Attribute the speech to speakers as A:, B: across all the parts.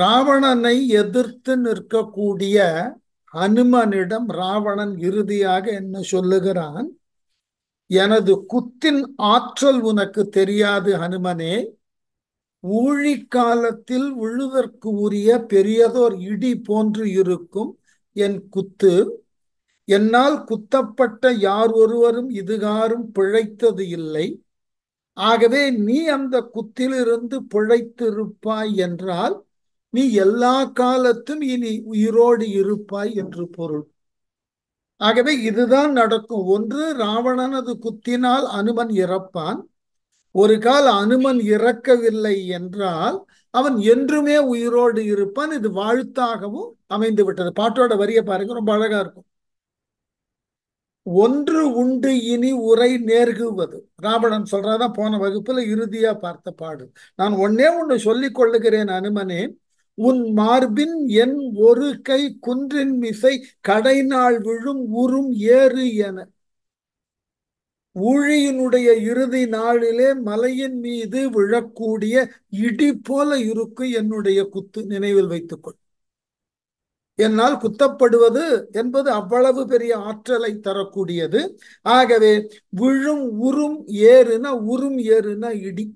A: ராவணனை எதிர்த்து நிற்கக்கூடிய அனுமனிடம் ராவணன் இறுதியாக என்ன சொல்லுகிறான் எனது குத்தின் ஆற்றல் உனக்கு தெரியாது ஹனுமனே ஊழிக் காலத்தில் விழுதற்கு உரிய பெரியதோர் இடி போன்று இருக்கும் என் குத்து என்னால் குத்தப்பட்ட யார் ஒருவரும் இதுகாரும் பிழைத்தது இல்லை ஆகவே நீ அந்த குத்திலிருந்து பிழைத்திருப்பாய் என்றால் நீ எல்லா காலத்தும் இனி உயிரோடு இருப்பாய் என்று பொருள் ஆகவே இதுதான் நடக்கும் ஒன்று ராவணனது குத்தினால் அனுமன் இறப்பான் ஒரு கால அனுமன் இறக்கவில்லை என்றால் அவன் என்றுமே உயிரோடு இருப்பான் இது வாழ்த்தாகவும் அமைந்து விட்டது பாட்டோட வரிய பாருங்க ரொம்ப அழகா இருக்கும் ஒன்று உண்டு இனி உரை நேர்குவது ராவணன் சொல்றாதான் போன வகுப்புல இறுதியா பார்த்த பாடு நான் ஒன்னே ஒன்று சொல்லிக் கொள்ளுகிறேன் அனுமனேன் உன் மார்பின் என் ஒரு கை குன்றின் மிசை கடைநாள் விழும் உறும் ஏறு என ஊழியினுடைய இறுதி நாளிலே மலையின் மீது விழக்கூடிய இடி போல இருக்கு என்னுடைய குத்து நினைவில் வைத்துக்கொள் என்னால் குத்தப்படுவது என்பது அவ்வளவு பெரிய ஆற்றலை தரக்கூடியது ஆகவே விழும் உறும் ஏறுனா உறும் ஏறுனா இடி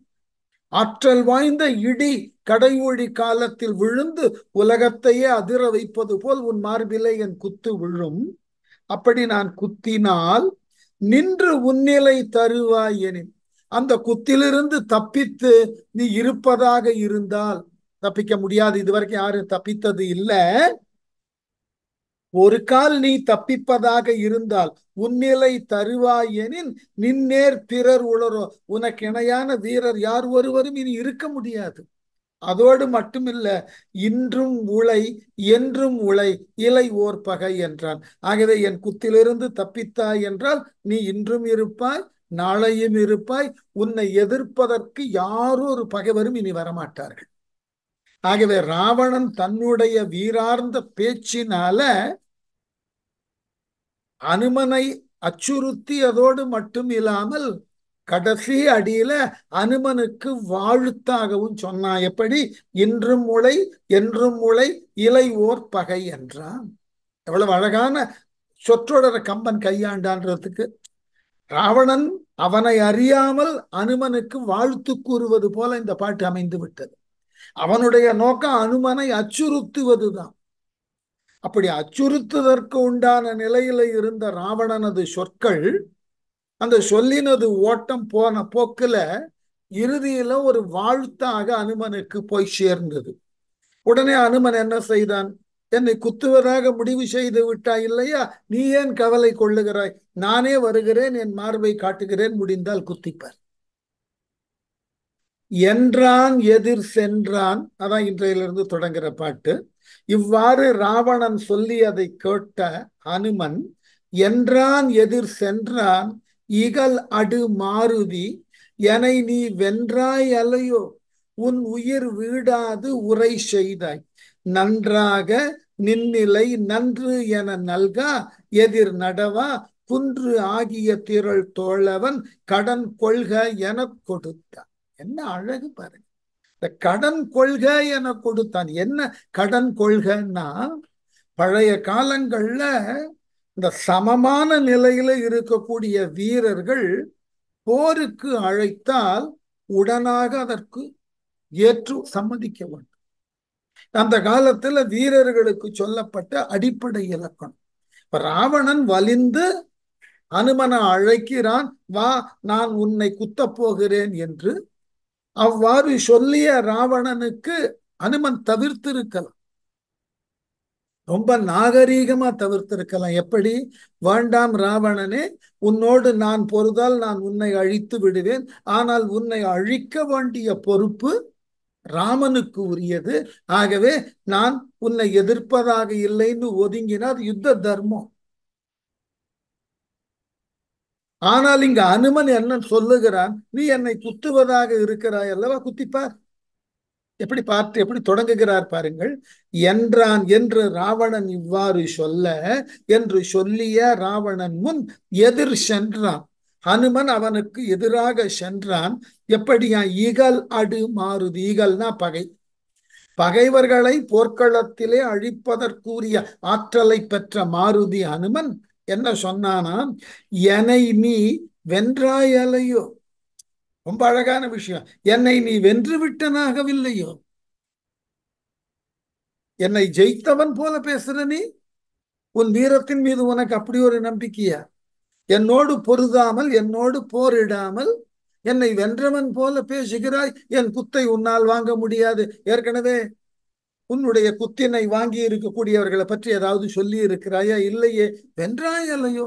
A: ஆற்றல் வாய்ந்த இடி கடைமொழி காலத்தில் விழுந்து உலகத்தையே அதிர வைப்பது போல் உன் மார்பிலே என் குத்து விழும் அப்படி நான் குத்தினால் நின்று உன்னிலை தருவாய் எனின் அந்த குத்திலிருந்து தப்பித்து நீ இருப்பதாக இருந்தால் தப்பிக்க முடியாது இதுவரைக்கும் யாரும் தப்பித்தது இல்லை ஒரு கால் நீ தப்பிப்பதாக இருந்தால் உன்னிலை நின் நின்னேர் பிறர் உளரோ உனக்கு இணையான வீரர் யார் ஒருவரும் இனி இருக்க முடியாது அதோடு மட்டுமில்ல இன்றும் உலை என்றும் உலை இலை ஓர் பகை என்றான் ஆகவே என் குத்திலிருந்து தப்பித்தாய் என்றால் நீ இன்றும் இருப்பாய் நாளையும் இருப்பாய் உன்னை எதிர்ப்பதற்கு யாரோ ஒரு பகைவரும் இனி வரமாட்டார்கள் ஆகவே ராவணன் தன்னுடைய வீரார்ந்த பேச்சினால அனுமனை அச்சுறுத்தி அதோடு மட்டும் இல்லாமல் கடைசி அடியில அனுமனுக்கு வாழ்த்தாகவும் சொன்னான் எப்படி இன்றும் முளை என்றும் முளை இலை ஓர் பகை என்றான் எவ்வளவு அழகான சொற்றொடர கம்பன் கையாண்டான்றதுக்கு ராவணன் அவனை அறியாமல் அனுமனுக்கு வாழ்த்து கூறுவது போல இந்த பாட்டு அமைந்து விட்டது அவனுடைய நோக்கம் அனுமனை அச்சுறுத்துவதுதான் அப்படி அச்சுறுத்துவதற்கு உண்டான நிலையில இருந்த ராவணனது சொற்கள் அந்த சொல்லினது ஓட்டம் போன போக்குல இறுதியில ஒரு வாழ்த்தாக அனுமனுக்கு போய் சேர்ந்தது உடனே அனுமன் என்ன செய்தான் என்னை குத்துவதாக முடிவு செய்து விட்டாய் இல்லையா நீ ஏன் கவலை கொள்ளுகிறாய் நானே வருகிறேன் என் மார்பை காட்டுகிறேன் முடிந்தால் குத்திப்பார் என்றான் எதிர் சென்றான் அதான் இன்றையிலிருந்து தொடங்குற பாட்டு இவ்வாறு ராவணன் சொல்லி அதை கேட்ட அனுமன் என்றான் எதிர் சென்றான் இகல் அடு மாருதி எனை நீ வென்றாய் அலையோ உன் உயிர் வீடாது உரை செய்தாய் நன்றாக நின்னிலை நன்று என நல்கா எதிர் நடவா குன்று ஆகிய திரள் தோழவன் கடன் கொள்க என கொடுத்தான் என்ன அழகு பாருங்க இந்த கடன் கொள்க என கொடுத்தான் என்ன கடன் கொள்கன்னா பழைய காலங்கள்ல இந்த சமமான நிலையில இருக்கக்கூடிய வீரர்கள் போருக்கு அழைத்தால் உடனாக அதற்கு ஏற்று சம்மதிக்க வேண்டும் அந்த காலத்துல வீரர்களுக்கு சொல்லப்பட்ட அடிப்படை இலக்கணம் இப்ப ராவணன் வலிந்து அனுமனை அழைக்கிறான் வா நான் உன்னை குத்தப் போகிறேன் என்று அவ்வாறு சொல்லிய ராவணனுக்கு அனுமன் தவிர்த்திருக்கலாம் ரொம்ப நாகரீகமா தவிர்த்திருக்கலாம் எப்படி வேண்டாம் ராவணனே உன்னோடு நான் பொறுதால் நான் உன்னை அழித்து விடுவேன் ஆனால் உன்னை அழிக்க வேண்டிய பொறுப்பு ராமனுக்கு உரியது ஆகவே நான் உன்னை எதிர்ப்பதாக இல்லைன்னு அது யுத்த தர்மம் ஆனால் இங்க அனுமன் என்ன சொல்லுகிறான் நீ என்னை குத்துவதாக இருக்கிறாய் அல்லவா குத்திப்பார் எப்படி பார்த்து எப்படி தொடங்குகிறார் பாருங்கள் என்றான் என்று ராவணன் இவ்வாறு சொல்ல என்று சொல்லிய ராவணன் முன் எதிர் சென்றான் ஹனுமன் அவனுக்கு எதிராக சென்றான் எப்படியா ஈகல் அடு மாறுது ஈகல்னா பகை பகைவர்களை போர்க்களத்திலே அழிப்பதற்குரிய ஆற்றலை பெற்ற மாருதி ஹனுமன் என்ன சொன்னானா எனை நீ வென்றாயலையோ ரொம்ப அழகான விஷயம் என்னை நீ வென்று விட்டனாகவில்லையோ என்னை ஜெயித்தவன் போல பேசுற நீ உன் வீரத்தின் மீது உனக்கு அப்படி ஒரு நம்பிக்கையா என்னோடு பொருதாமல் என்னோடு போரிடாமல் என்னை வென்றவன் போல பேசுகிறாய் என் குத்தை உன்னால் வாங்க முடியாது ஏற்கனவே உன்னுடைய குத்தினை வாங்கி இருக்கக்கூடியவர்களை பற்றி ஏதாவது சொல்லி இருக்கிறாயா இல்லையே வென்றாய் அல்லையோ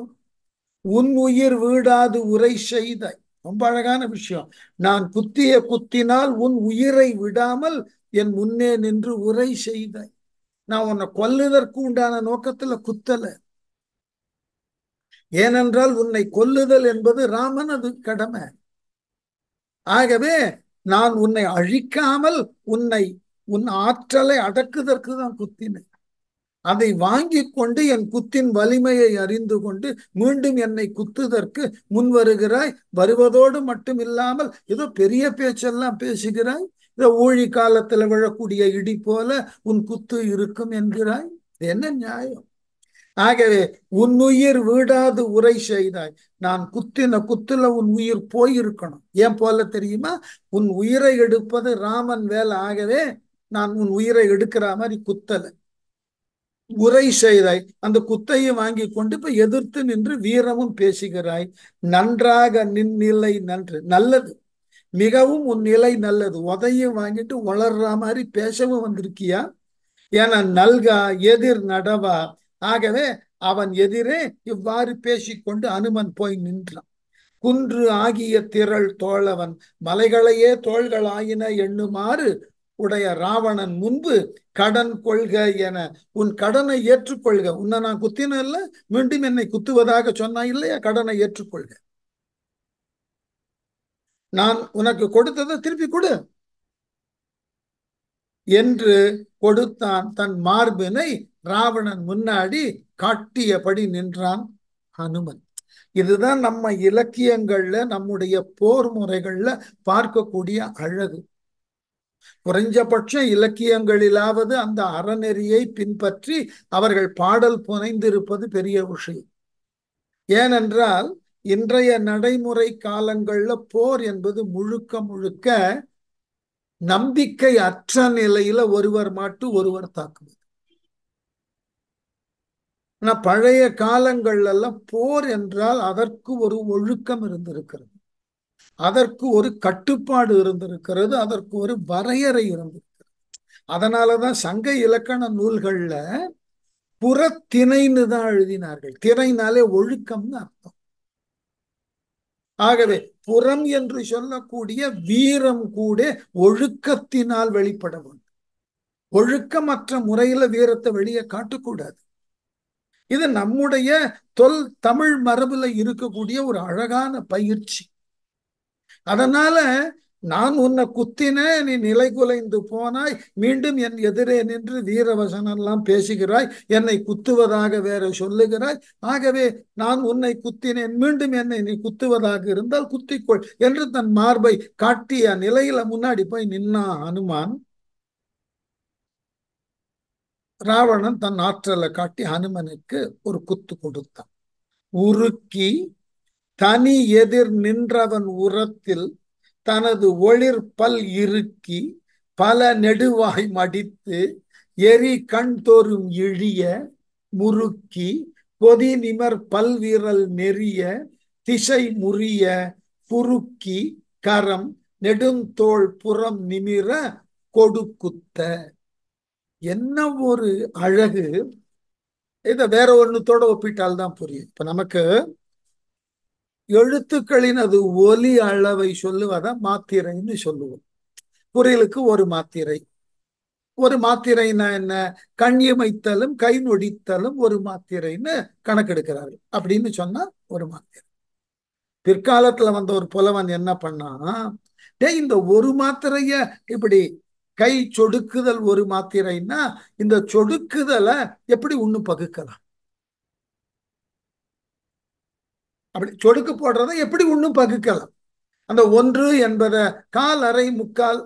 A: உன் உயிர் வீடாது உரை செய்தாய் ரொம்ப அழகான விஷயம் நான் குத்திய குத்தினால் உன் உயிரை விடாமல் என் முன்னே நின்று உரை செய்த நான் உன்னை கொல்லுதற்கு உண்டான நோக்கத்துல குத்தல ஏனென்றால் உன்னை கொல்லுதல் என்பது ராமனது கடமை ஆகவே நான் உன்னை அழிக்காமல் உன்னை உன் ஆற்றலை அடக்குதற்கு தான் குத்தினேன் அதை வாங்கி கொண்டு என் குத்தின் வலிமையை அறிந்து கொண்டு மீண்டும் என்னை குத்துதற்கு முன் வருகிறாய் வருவதோடு மட்டும் இல்லாமல் ஏதோ பெரிய பேச்செல்லாம் பேசுகிறாய் இந்த ஊழி காலத்துல விழக்கூடிய இடி போல உன் குத்து இருக்கும் என்கிறாய் என்ன நியாயம் ஆகவே உன் உயிர் வீடாது உரை செய்தாய் நான் குத்தின குத்துல உன் உயிர் போயிருக்கணும் ஏன் போல தெரியுமா உன் உயிரை எடுப்பது ராமன் வேலை ஆகவே நான் உன் உயிரை எடுக்கிற மாதிரி குத்தலை உரை செய்தாய் அந்த குத்தையை வாங்கி கொண்டு இப்ப எதிர்த்து நின்று வீரமும் பேசுகிறாய் நன்றாக நின் நிலை நன்று நல்லது மிகவும் உன் நிலை நல்லது உதையும் வாங்கிட்டு உளர்ற மாதிரி பேசவும் வந்திருக்கியா ஏன்னா நல்கா எதிர் நடவா ஆகவே அவன் எதிரே இவ்வாறு பேசிக்கொண்டு அனுமன் போய் நின்றான் குன்று ஆகிய திரள் தோழவன் மலைகளையே தோள்களாயின எண்ணுமாறு உடைய ராவணன் முன்பு கடன் கொள்க என உன் கடனை ஏற்றுக்கொள்க உன்னை நான் குத்தின இல்ல மீண்டும் என்னை குத்துவதாக சொன்னா இல்லையா கடனை ஏற்றுக்கொள்க நான் உனக்கு கொடுத்ததை திருப்பி கொடு என்று கொடுத்தான் தன் மார்பினை ராவணன் முன்னாடி காட்டியபடி நின்றான் ஹனுமன் இதுதான் நம்ம இலக்கியங்கள்ல நம்முடைய போர் முறைகள்ல பார்க்கக்கூடிய அழகு குறைஞ்சபட்ச இலக்கியங்களிலாவது அந்த அறநெறியை பின்பற்றி அவர்கள் பாடல் புனைந்திருப்பது பெரிய விஷயம் ஏனென்றால் இன்றைய நடைமுறை காலங்கள்ல போர் என்பது முழுக்க முழுக்க நம்பிக்கை அற்ற நிலையில ஒருவர் மாட்டு ஒருவர் தாக்குவது ஆனா பழைய காலங்கள்லாம் எல்லாம் போர் என்றால் அதற்கு ஒரு ஒழுக்கம் இருந்திருக்கிறது அதற்கு ஒரு கட்டுப்பாடு இருந்திருக்கிறது அதற்கு ஒரு வரையறை இருந்திருக்கிறது அதனாலதான் சங்க இலக்கண நூல்கள்ல புறத்திணைன்னு தான் எழுதினார்கள் திணைனாலே ஒழுக்கம்னு அர்த்தம் ஆகவே புறம் என்று சொல்லக்கூடிய வீரம் கூட ஒழுக்கத்தினால் வெளிப்பட வேண்டும் ஒழுக்கமற்ற முறையில வீரத்தை வெளியே காட்டக்கூடாது இது நம்முடைய தொல் தமிழ் மரபுல இருக்கக்கூடிய ஒரு அழகான பயிற்சி அதனால நான் உன்னை குத்தின நீ நிலை குலைந்து போனாய் மீண்டும் என் எதிரே நின்று வீரவசனெல்லாம் பேசுகிறாய் என்னை குத்துவதாக வேற சொல்லுகிறாய் ஆகவே நான் உன்னை குத்தினேன் மீண்டும் என்னை நீ குத்துவதாக இருந்தால் குத்திக்கொள் என்று தன் மார்பை காட்டிய நிலையில முன்னாடி போய் நின்னா அனுமான் ராவணன் தன் ஆற்றலை காட்டி ஹனுமனுக்கு ஒரு குத்து கொடுத்தான் உருக்கி தனி எதிர் நின்றவன் உரத்தில் தனது ஒளிர் பல் இறுக்கி பல நெடுவாய் மடித்து எரி கண் தோறும் இழிய முறுக்கி பொதி நிமர் பல்விரல் நெறிய திசை முறிய புருக்கி கரம் நெடுந்தோள் புறம் நிமிர கொடுக்குத்த என்ன ஒரு அழகு இதை வேற ஒன்றுத்தோட ஒப்பிட்டால்தான் புரியும் இப்ப நமக்கு எழுத்துக்களின் அது ஒலி அளவை சொல்லுவத மாத்திரைன்னு சொல்லுவோம் குரலுக்கு ஒரு மாத்திரை ஒரு மாத்திரைனா என்ன கண்யமைத்தலும் கை நொடித்தலும் ஒரு மாத்திரைன்னு கணக்கெடுக்கிறார்கள் அப்படின்னு சொன்னா ஒரு மாத்திரை பிற்காலத்துல வந்த ஒரு புலவன் என்ன பண்ணா டே இந்த ஒரு மாத்திரைய இப்படி கை சொடுக்குதல் ஒரு மாத்திரைன்னா இந்த சொடுக்குதலை எப்படி ஒண்ணு பகுக்கலாம் அப்படி சொடுக்கு போடுறதை எப்படி ஒன்றும் பகுக்கலாம் அந்த ஒன்று என்பதை கால் அரை முக்கால்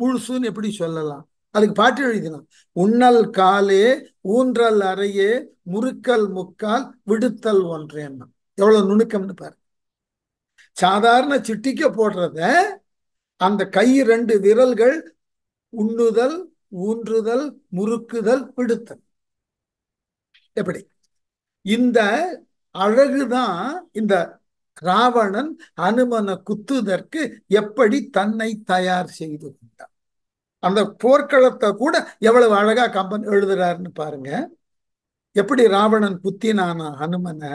A: முழுசுன்னு எப்படி சொல்லலாம் அதுக்கு பாட்டு எழுதினான் உண்ணல் காலே ஊன்றல் அறையே முறுக்கல் முக்கால் விடுத்தல் ஒன்று என்ன எவ்வளவு நுணுக்கம்னு பாரு சாதாரண சிட்டிக்க போடுறத அந்த கை ரெண்டு விரல்கள் உண்ணுதல் ஊன்றுதல் முறுக்குதல் விடுத்தல் எப்படி இந்த அழகுதான் இந்த ராவணன் அனுமனை குத்துதற்கு எப்படி தன்னை தயார் செய்து கொண்டான் அந்த போர்க்களத்தை கூட எவ்வளவு அழகா கம்பன் எழுதுறாருன்னு பாருங்க எப்படி ராவணன் குத்தினானா அனுமனை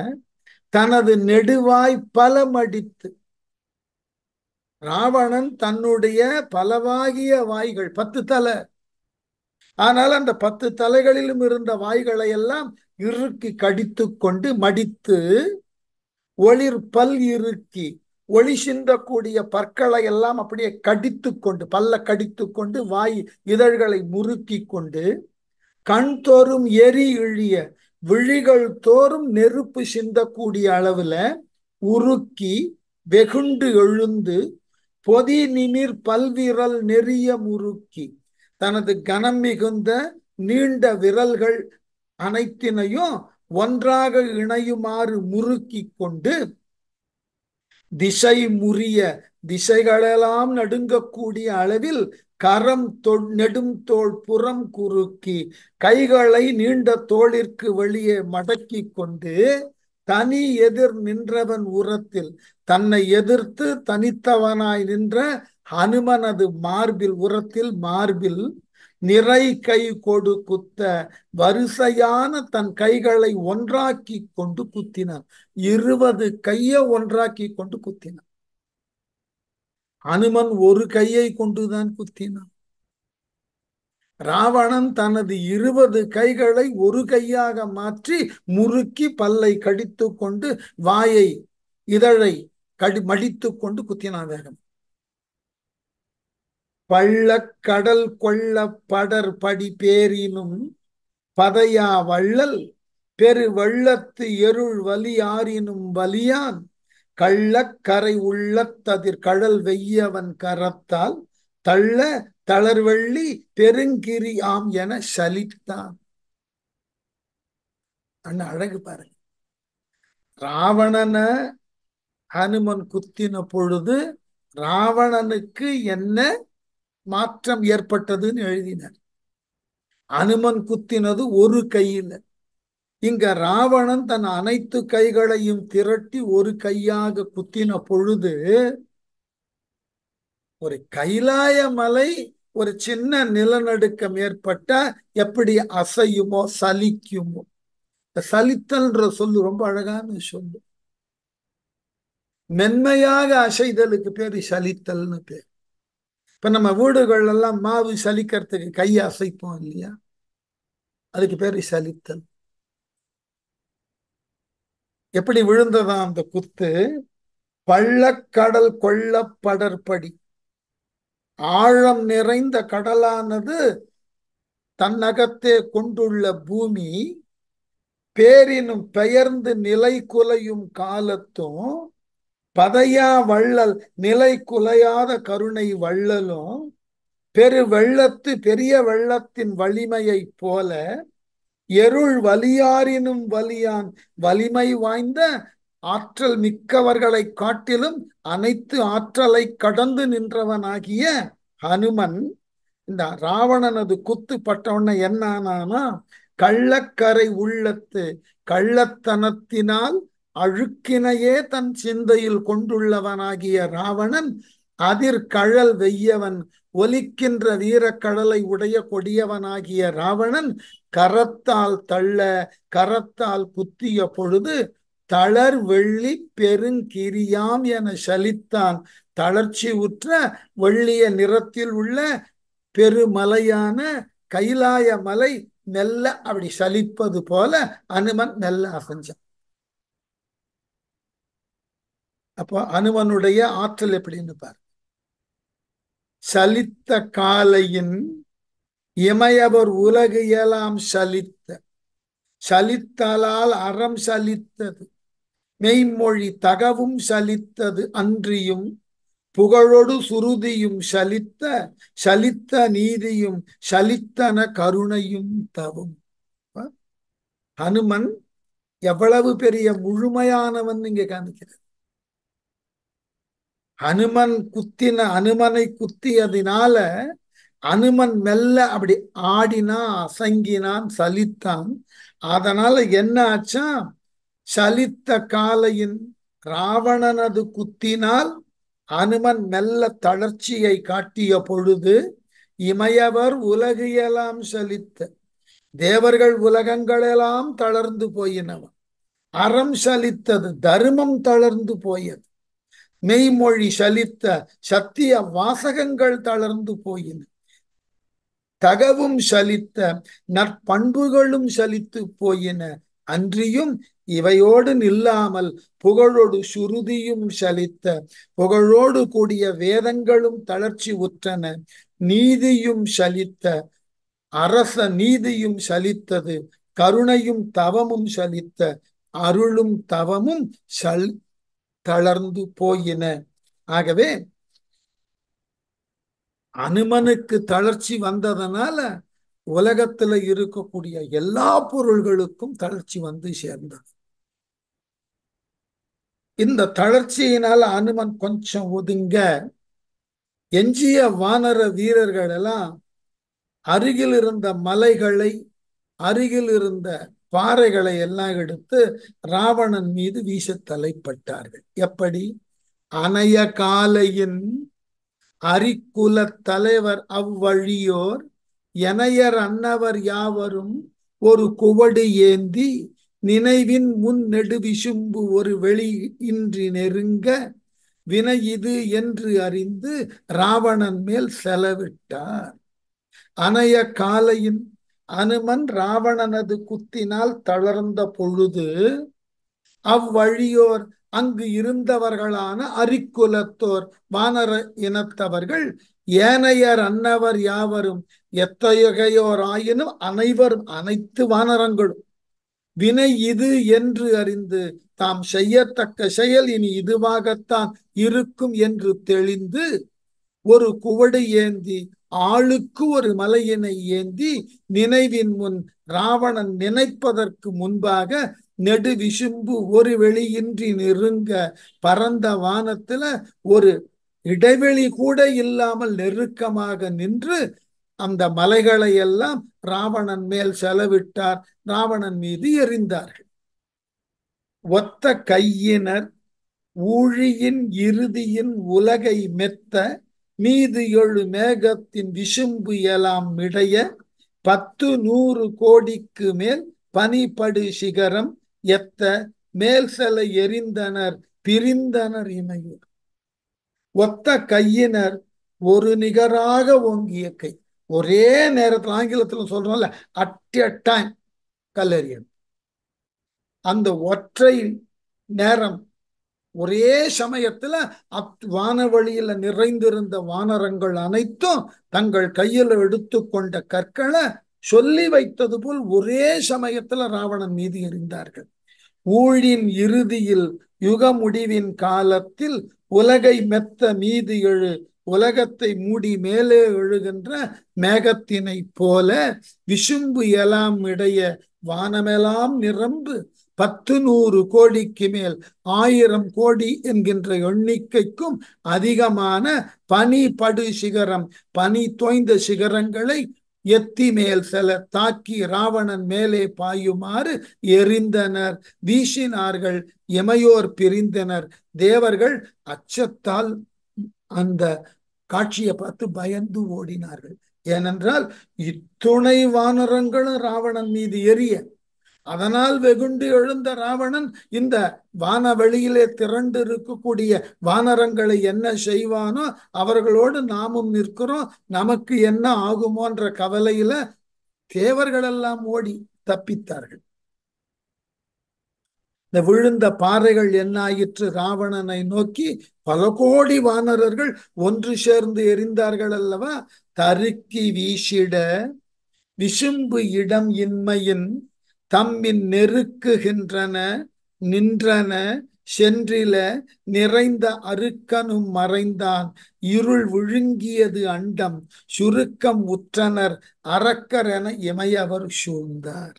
A: தனது நெடுவாய் பலமடித்து ராவணன் தன்னுடைய பலவாகிய வாய்கள் பத்து தலை ஆனால் அந்த பத்து தலைகளிலும் இருந்த வாய்களை எல்லாம் இறுக்கி கடித்து கொண்டு மடித்து ஒளிர் பல் இறுக்கி ஒளி சிந்தக்கூடிய பற்களை எல்லாம் அப்படியே கடித்து கொண்டு பல்ல கடித்து கொண்டு வாய் இதழ்களை முறுக்கி கொண்டு கண் தோறும் எரி இழிய விழிகள் தோறும் நெருப்பு சிந்தக்கூடிய அளவுல உருக்கி வெகுண்டு எழுந்து பொதி நிமிர் பல்விரல் நெறிய முறுக்கி தனது கனம் மிகுந்த நீண்ட விரல்கள் அனைத்தினையும் ஒன்றாக இணையுமாறு முறுக்கி கொண்டு திசை முறிய திசைகளெல்லாம் நடுங்கக்கூடிய அளவில் கரம் தொல் நெடும் தோல் புறம் குறுக்கி கைகளை நீண்ட தோளிற்கு வெளியே மடக்கி கொண்டு தனி எதிர் நின்றவன் உரத்தில் தன்னை எதிர்த்து தனித்தவனாய் நின்ற ஹனுமனது மார்பில் உரத்தில் மார்பில் நிறை கை கொடு குத்த வரிசையான தன் கைகளை ஒன்றாக்கி கொண்டு குத்தினான் இருபது கைய ஒன்றாக்கி கொண்டு குத்தினான் அனுமன் ஒரு கையை கொண்டுதான் குத்தினான் ராவணன் தனது இருபது கைகளை ஒரு கையாக மாற்றி முறுக்கி பல்லை கடித்து கொண்டு வாயை இதழை கடி மடித்து கொண்டு குத்தினான் வேகம் பள்ளக்கடல் கொள்ள படர் படி பேரினும் பதையா வள்ளல் பெரு வெள்ளத்து எருள் வலியாரினும் வலியான் கள்ளக்கரை உள்ளத்ததிர் கடல் வெய்யவன் கரத்தால் தள்ள தளர்வள்ளி பெருங்கிரி ஆம் என சலித்தான் அண்ண அழகு பாருங்க ராவணன ஹனுமன் குத்தின பொழுது ராவணனுக்கு என்ன மாற்றம் ஏற்பட்டதுன்னு எழுதினார் அனுமன் குத்தினது ஒரு கையில் இங்க ராவணன் தன் அனைத்து கைகளையும் திரட்டி ஒரு கையாக குத்தின பொழுது ஒரு கைலாய மலை ஒரு சின்ன நிலநடுக்கம் ஏற்பட்டா எப்படி அசையுமோ சலிக்குமோ சலித்தல்ன்ற சொல்லு ரொம்ப அழகான சொல்லு மென்மையாக அசைதலுக்கு பேர் சலித்தல்னு பேர் இப்போ நம்ம வீடுகளெல்லாம் மாவு சலிக்கிறதுக்கு கையை அசைப்போம் இல்லையா அதுக்கு பேர் சலித்தல் எப்படி விழுந்ததா அந்த குத்து பள்ளக்கடல் கொள்ள ஆழம் நிறைந்த கடலானது தன்னகத்தே கொண்டுள்ள பூமி பேரினும் பெயர்ந்து நிலை குலையும் காலத்தும் பதையா வள்ளல் நிலை குலையாத கருணை வள்ளலும் பெரு வெள்ளத்து பெரிய வெள்ளத்தின் வலிமையைப் போல எருள் வலியாரினும் வலியான் வலிமை வாய்ந்த ஆற்றல் மிக்கவர்களை காட்டிலும் அனைத்து ஆற்றலை கடந்து நின்றவனாகிய ஹனுமன் இந்த ராவணனது குத்து பட்டவுன்ன என்னானா கள்ளக்கரை உள்ளத்து கள்ளத்தனத்தினால் அழுக்கினையே தன் சிந்தையில் கொண்டுள்ளவனாகிய ராவணன் அதிர் கழல் வெய்யவன் ஒலிக்கின்ற வீரக்கடலை உடைய கொடியவனாகிய ராவணன் கரத்தால் தள்ள கரத்தால் குத்திய பொழுது தளர் வெள்ளி பெருங்கிரியாம் என சலித்தான் தளர்ச்சி உற்ற வெள்ளிய நிறத்தில் உள்ள பெருமலையான கைலாய மலை நெல்ல அப்படி சலிப்பது போல அனுமன் நெல்ல அசைஞ்சான் அப்போ அனுமனுடைய ஆற்றல் எப்படின்னு பாரு சலித்த காலையின் இமையவர் உலகு இயலாம் சலித்த சலித்தலால் அறம் சலித்தது மெய்மொழி தகவும் சலித்தது அன்றியும் புகழொடு சுருதியும் சலித்த சலித்த நீதியும் சலித்தன கருணையும் தவும் ஹனுமன் எவ்வளவு பெரிய முழுமையானவன் இங்க காமிக்கிறது ஹனுமன் குத்தின அனுமனை குத்தியதினால அனுமன் மெல்ல அப்படி ஆடினான் அசங்கினான் சலித்தான் அதனால என்ன ஆச்சா சலித்த காலையின் ராவணனது குத்தினால் அனுமன் மெல்ல தளர்ச்சியை காட்டிய பொழுது இமையவர் உலகியலாம் சலித்த தேவர்கள் உலகங்களெல்லாம் தளர்ந்து போயினவன் அறம் சலித்தது தர்மம் தளர்ந்து போயது மெய்மொழி சலித்த சத்திய வாசகங்கள் தளர்ந்து போயின தகவும் சலித்த நற்பண்புகளும் சலித்து போயின அன்றியும் இவையோடு நில்லாமல் புகழோடு சுருதியும் சலித்த புகழோடு கூடிய வேதங்களும் தளர்ச்சி உற்றன நீதியும் சலித்த அரச நீதியும் சலித்தது கருணையும் தவமும் சலித்த அருளும் தவமும் தளர்ந்து போயின ஆகவே அனுமனுக்கு தளர்ச்சி வந்ததனால உலகத்துல இருக்கக்கூடிய எல்லா பொருள்களுக்கும் தளர்ச்சி வந்து சேர்ந்தது இந்த தளர்ச்சியினால அனுமன் கொஞ்சம் ஒதுங்க எஞ்சிய வானர வீரர்கள் எல்லாம் அருகில் இருந்த மலைகளை அருகில் இருந்த பாறைகளை எல்லாம் எடுத்து ராவணன் மீது வீச தலைப்பட்டார்கள் எப்படி அணைய காலையின் அரிக்குல தலைவர் அவ்வழியோர் எனையர் அன்னவர் யாவரும் ஒரு குவடு ஏந்தி நினைவின் முன் நெடுவிசும்பு ஒரு வெளி இன்றி நெருங்க வினை இது என்று அறிந்து ராவணன் மேல் செலவிட்டார் அணைய காலையின் அனுமன் ராவணனது குத்தினால் தளர்ந்த பொழுது அவ்வழியோர் அங்கு இருந்தவர்களான அரிக்குலத்தோர் வானர இனத்தவர்கள் ஏனையர் அன்னவர் யாவரும் எத்தகையோர் ஆயினும் அனைவரும் அனைத்து வானரங்களும் வினை இது என்று அறிந்து தாம் செய்யத்தக்க செயல் இனி இதுவாகத்தான் இருக்கும் என்று தெளிந்து ஒரு குவடு ஏந்தி ஆளுக்கு ஒரு மலையினை ஏந்தி நினைவின் முன் ராவணன் நினைப்பதற்கு முன்பாக நெடு விசும்பு ஒரு வெளியின்றி நெருங்க பரந்த வானத்துல ஒரு இடைவெளி கூட இல்லாமல் நெருக்கமாக நின்று அந்த மலைகளை எல்லாம் ராவணன் மேல் செலவிட்டார் ராவணன் மீது எறிந்தார்கள் ஒத்த கையினர் ஊழியின் இறுதியின் உலகை மெத்த மீது எழு மேகத்தின் விசும்பு எலாம் இடைய பத்து நூறு கோடிக்கு மேல் பனிப்படு சிகரம் எத்த மேல் செலை எரிந்தனர் பிரிந்தனர் இமையூர் ஒத்த கையினர் ஒரு நிகராக ஓங்கிய கை ஒரே நேரத்தில் ஆங்கிலத்தில் சொல்றோம்ல அட் எ டைம் கல்லறியன் அந்த ஒற்றை நேரம் ஒரே சமயத்துல அப் வானவழியில நிறைந்திருந்த வானரங்கள் அனைத்தும் தங்கள் கையில எடுத்துக்கொண்ட கற்களை சொல்லி வைத்தது போல் ஒரே சமயத்துல ராவணன் மீது எறிந்தார்கள் ஊழின் இறுதியில் யுக முடிவின் காலத்தில் உலகை மெத்த மீது எழு உலகத்தை மூடி மேலே எழுகின்ற மேகத்தினை போல விசும்பு எலாம் இடைய வானமெலாம் நிரம்பு பத்து நூறு கோடிக்கு மேல் ஆயிரம் கோடி என்கின்ற எண்ணிக்கைக்கும் அதிகமான பனி படு சிகரம் பனி தோய்ந்த சிகரங்களை எத்தி மேல் சில தாக்கி ராவணன் மேலே பாயுமாறு எரிந்தனர் வீசினார்கள் எமையோர் பிரிந்தனர் தேவர்கள் அச்சத்தால் அந்த காட்சியை பார்த்து பயந்து ஓடினார்கள் ஏனென்றால் இத்துணை வானரங்களும் ராவணன் மீது எரிய அதனால் வெகுண்டு எழுந்த ராவணன் இந்த வானவெளியிலே திரண்டு இருக்கக்கூடிய வானரங்களை என்ன செய்வானோ அவர்களோடு நாமும் நிற்கிறோம் நமக்கு என்ன ஆகுமோன்ற கவலையில தேவர்கள் எல்லாம் ஓடி தப்பித்தார்கள் இந்த விழுந்த பாறைகள் என்னாயிற்று ராவணனை நோக்கி பல கோடி வானரர்கள் ஒன்று சேர்ந்து எரிந்தார்கள் அல்லவா தருக்கி வீசிட விசும்பு இடம் இன்மையின் தம்மின் நெருக்குகின்றன நின்றன சென்றில நிறைந்த அருக்கனும் மறைந்தான் இருள் விழுங்கியது அண்டம் சுருக்கம் உற்றனர் அரக்கர் என இமையவர் சூழ்ந்தார்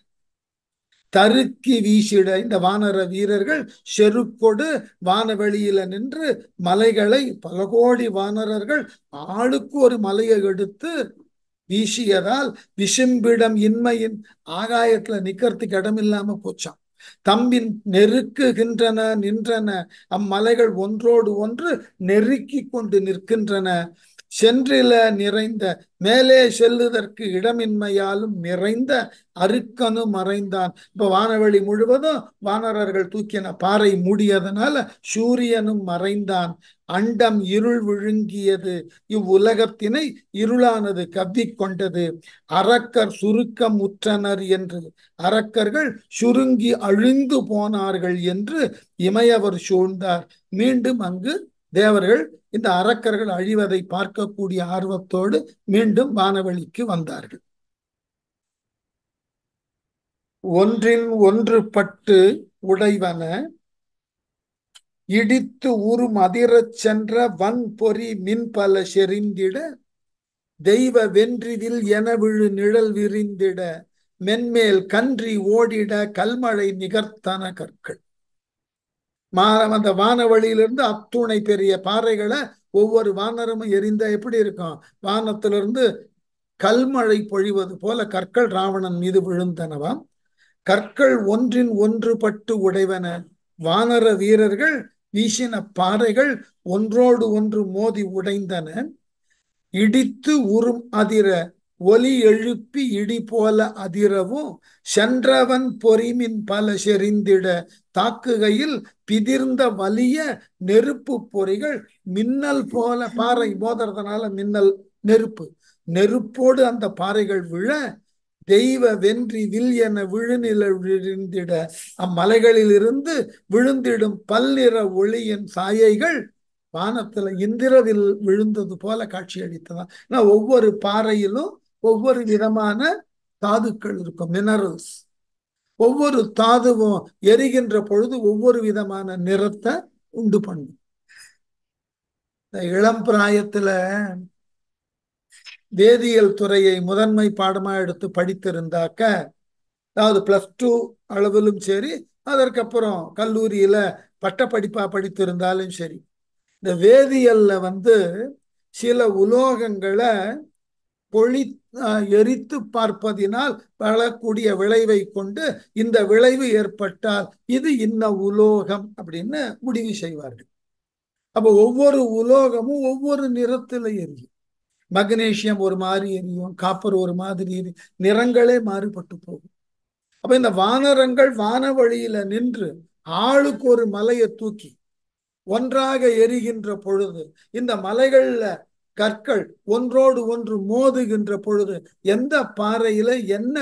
A: தருக்கி வீசிட இந்த வானர வீரர்கள் செருக்கொடு வானவெளியில நின்று மலைகளை பல கோடி வானரர்கள் ஆளுக்கு ஒரு மலையை எடுத்து வீசியதால் விஷிம்பிடம் இன்மையின் ஆகாயத்துல நிக்கிறதுக்கு இடமில்லாம போச்சான் தம்பின் நெருக்குகின்றன நின்றன அம்மலைகள் ஒன்றோடு ஒன்று நெருக்கி கொண்டு நிற்கின்றன சென்றில நிறைந்த மேலே செல்லுதற்கு இடமின்மையாலும் நிறைந்த அருக்கனு மறைந்தான் இப்ப வானவெளி முழுவதும் வானரர்கள் தூக்கின பாறை மூடியதனால சூரியனும் மறைந்தான் அண்டம் இருள் விழுங்கியது இவ்வுலகத்தினை இருளானது கவ்விக்கொண்டது அரக்கர் சுருக்கம் உற்றனர் என்று அரக்கர்கள் சுருங்கி அழிந்து போனார்கள் என்று இமையவர் சூழ்ந்தார் மீண்டும் அங்கு தேவர்கள் இந்த அரக்கர்கள் அழிவதை பார்க்கக்கூடிய ஆர்வத்தோடு மீண்டும் வானவெளிக்கு வந்தார்கள் ஒன்றின் ஒன்று பட்டு உடைவன இடித்து உறும் அதிரச் சென்ற வன் பொறி மின் பல செறிந்திட தெய்வ வென்றிதில் என விழு நிழல் விரிந்திட மென்மேல் கன்றி ஓடிட கல்மழை நிகர்த்தன கற்கள் மாறம் அந்த வானவழியிலிருந்து அத்துணை பெரிய பாறைகளை ஒவ்வொரு வானரமும் எரிந்தா எப்படி இருக்கும் வானத்திலிருந்து கல்மழை பொழிவது போல கற்கள் ராவணன் மீது விழுந்தனவாம் கற்கள் ஒன்றின் ஒன்று பட்டு உடைவன வானர வீரர்கள் வீசின பாறைகள் ஒன்றோடு ஒன்று மோதி உடைந்தன இடித்து உறும் அதிர ஒலி எழுப்பி இடி போல அதிரவும் சென்றவன் பொறிமின் பல செறிந்திட தாக்குகையில் பிதிர்ந்த வலிய நெருப்பு பொறிகள் மின்னல் போல பாறை போதறதுனால மின்னல் நெருப்பு நெருப்போடு அந்த பாறைகள் விழ தெய்வ வென்றி வில் என விழுநில விழுந்திட அம்மலைகளில் இருந்து விழுந்திடும் பல்நிற ஒளியின் சாயைகள் வானத்துல இந்திரவில் விழுந்தது போல காட்சி அளித்ததான் ஏன்னா ஒவ்வொரு பாறையிலும் ஒவ்வொரு விதமான தாதுக்கள் இருக்கும் மினரல்ஸ் ஒவ்வொரு தாதுவும் எரிகின்ற பொழுது ஒவ்வொரு விதமான நிறத்தை உண்டு பண்ணும் இந்த இளம் பிராயத்துல வேதியியல் துறையை முதன்மை பாடமாக எடுத்து படித்திருந்தாக்க அதாவது ப்ளஸ் டூ அளவிலும் சரி அதற்கப்புறம் கல்லூரியில் பட்டப்படிப்பாக படித்திருந்தாலும் சரி இந்த வேதியியலில் வந்து சில உலோகங்களை பொழி எரித்து பார்ப்பதினால் வளரக்கூடிய விளைவை கொண்டு இந்த விளைவு ஏற்பட்டால் இது இன்ன உலோகம் அப்படின்னு முடிவு செய்வார்கள் அப்போ ஒவ்வொரு உலோகமும் ஒவ்வொரு நிறத்தில் எரியும் மக்னேஷியம் ஒரு மாதிரி எரியும் காப்பர் ஒரு மாதிரி எரி நிறங்களே மாறுபட்டு போகும் அப்ப இந்த வானரங்கள் வான வழியில நின்று ஆளுக்கு ஒரு மலையை தூக்கி ஒன்றாக எரிகின்ற பொழுது இந்த மலைகள்ல கற்கள் ஒன்றோடு ஒன்று மோதுகின்ற பொழுது எந்த பாறையில என்ன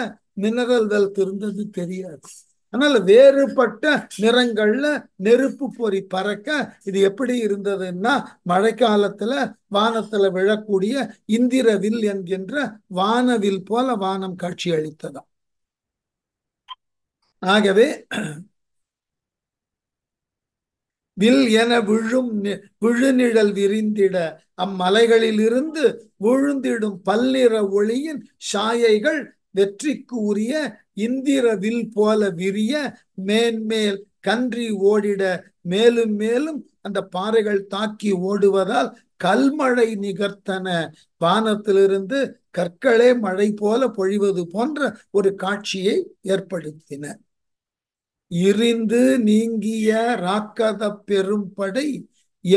A: மினரல் வெல்த் இருந்தது தெரியாது அதனால வேறுபட்ட நிறங்கள்ல நெருப்பு பொறி பறக்க இது எப்படி இருந்ததுன்னா மழைக்காலத்துல வானத்துல விழக்கூடிய இந்திரவில் என்கின்ற வானவில் போல வானம் காட்சி அளித்ததாம் ஆகவே வில் என விழும் விழுநிழல் விரிந்திட அம்மலைகளிலிருந்து விழுந்திடும் பல்லிற ஒளியின் சாயைகள் வெற்றிக்கு உரிய இந்திரவில் போல விரிய மேன்மேல் கன்றி ஓடிட மேலும் மேலும் அந்த பாறைகள் தாக்கி ஓடுவதால் கல்மழை நிகர்த்தன வானத்திலிருந்து கற்களே மழை போல பொழிவது போன்ற ஒரு காட்சியை ஏற்படுத்தின இருந்து நீங்கிய ராக்கத பெரும்படை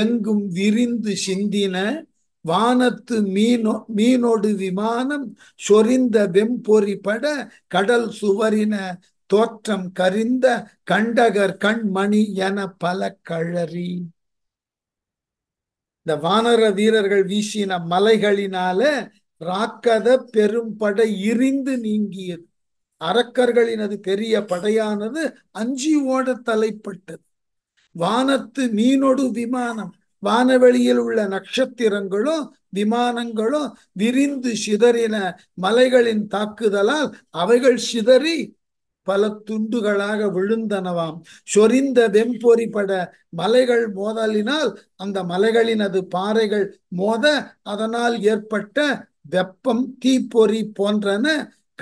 A: எங்கும் விரிந்து சிந்தின வானத்து மீனோ மீனொடு விமானம் சொரிந்த வெம்பொறி பட கடல் சுவரின தோற்றம் கரிந்த கண்டகர் கண்மணி என பல கழறி இந்த வானர வீரர்கள் வீசின மலைகளினால ராக்கத பெரும்படை இருந்து நீங்கியது அரக்கர்களினது பெரிய படையானது அஞ்சி ஓட தலைப்பட்டது வானத்து மீனொடு விமானம் வானவெளியில் உள்ள நட்சத்திரங்களும் விமானங்களும் விரிந்து சிதறின மலைகளின் தாக்குதலால் அவைகள் சிதறி பல துண்டுகளாக விழுந்தனவாம் சொரிந்த வெம்பொறி பட மலைகள் மோதலினால் அந்த மலைகளின் அது பாறைகள் மோத அதனால் ஏற்பட்ட வெப்பம் தீப்பொறி போன்றன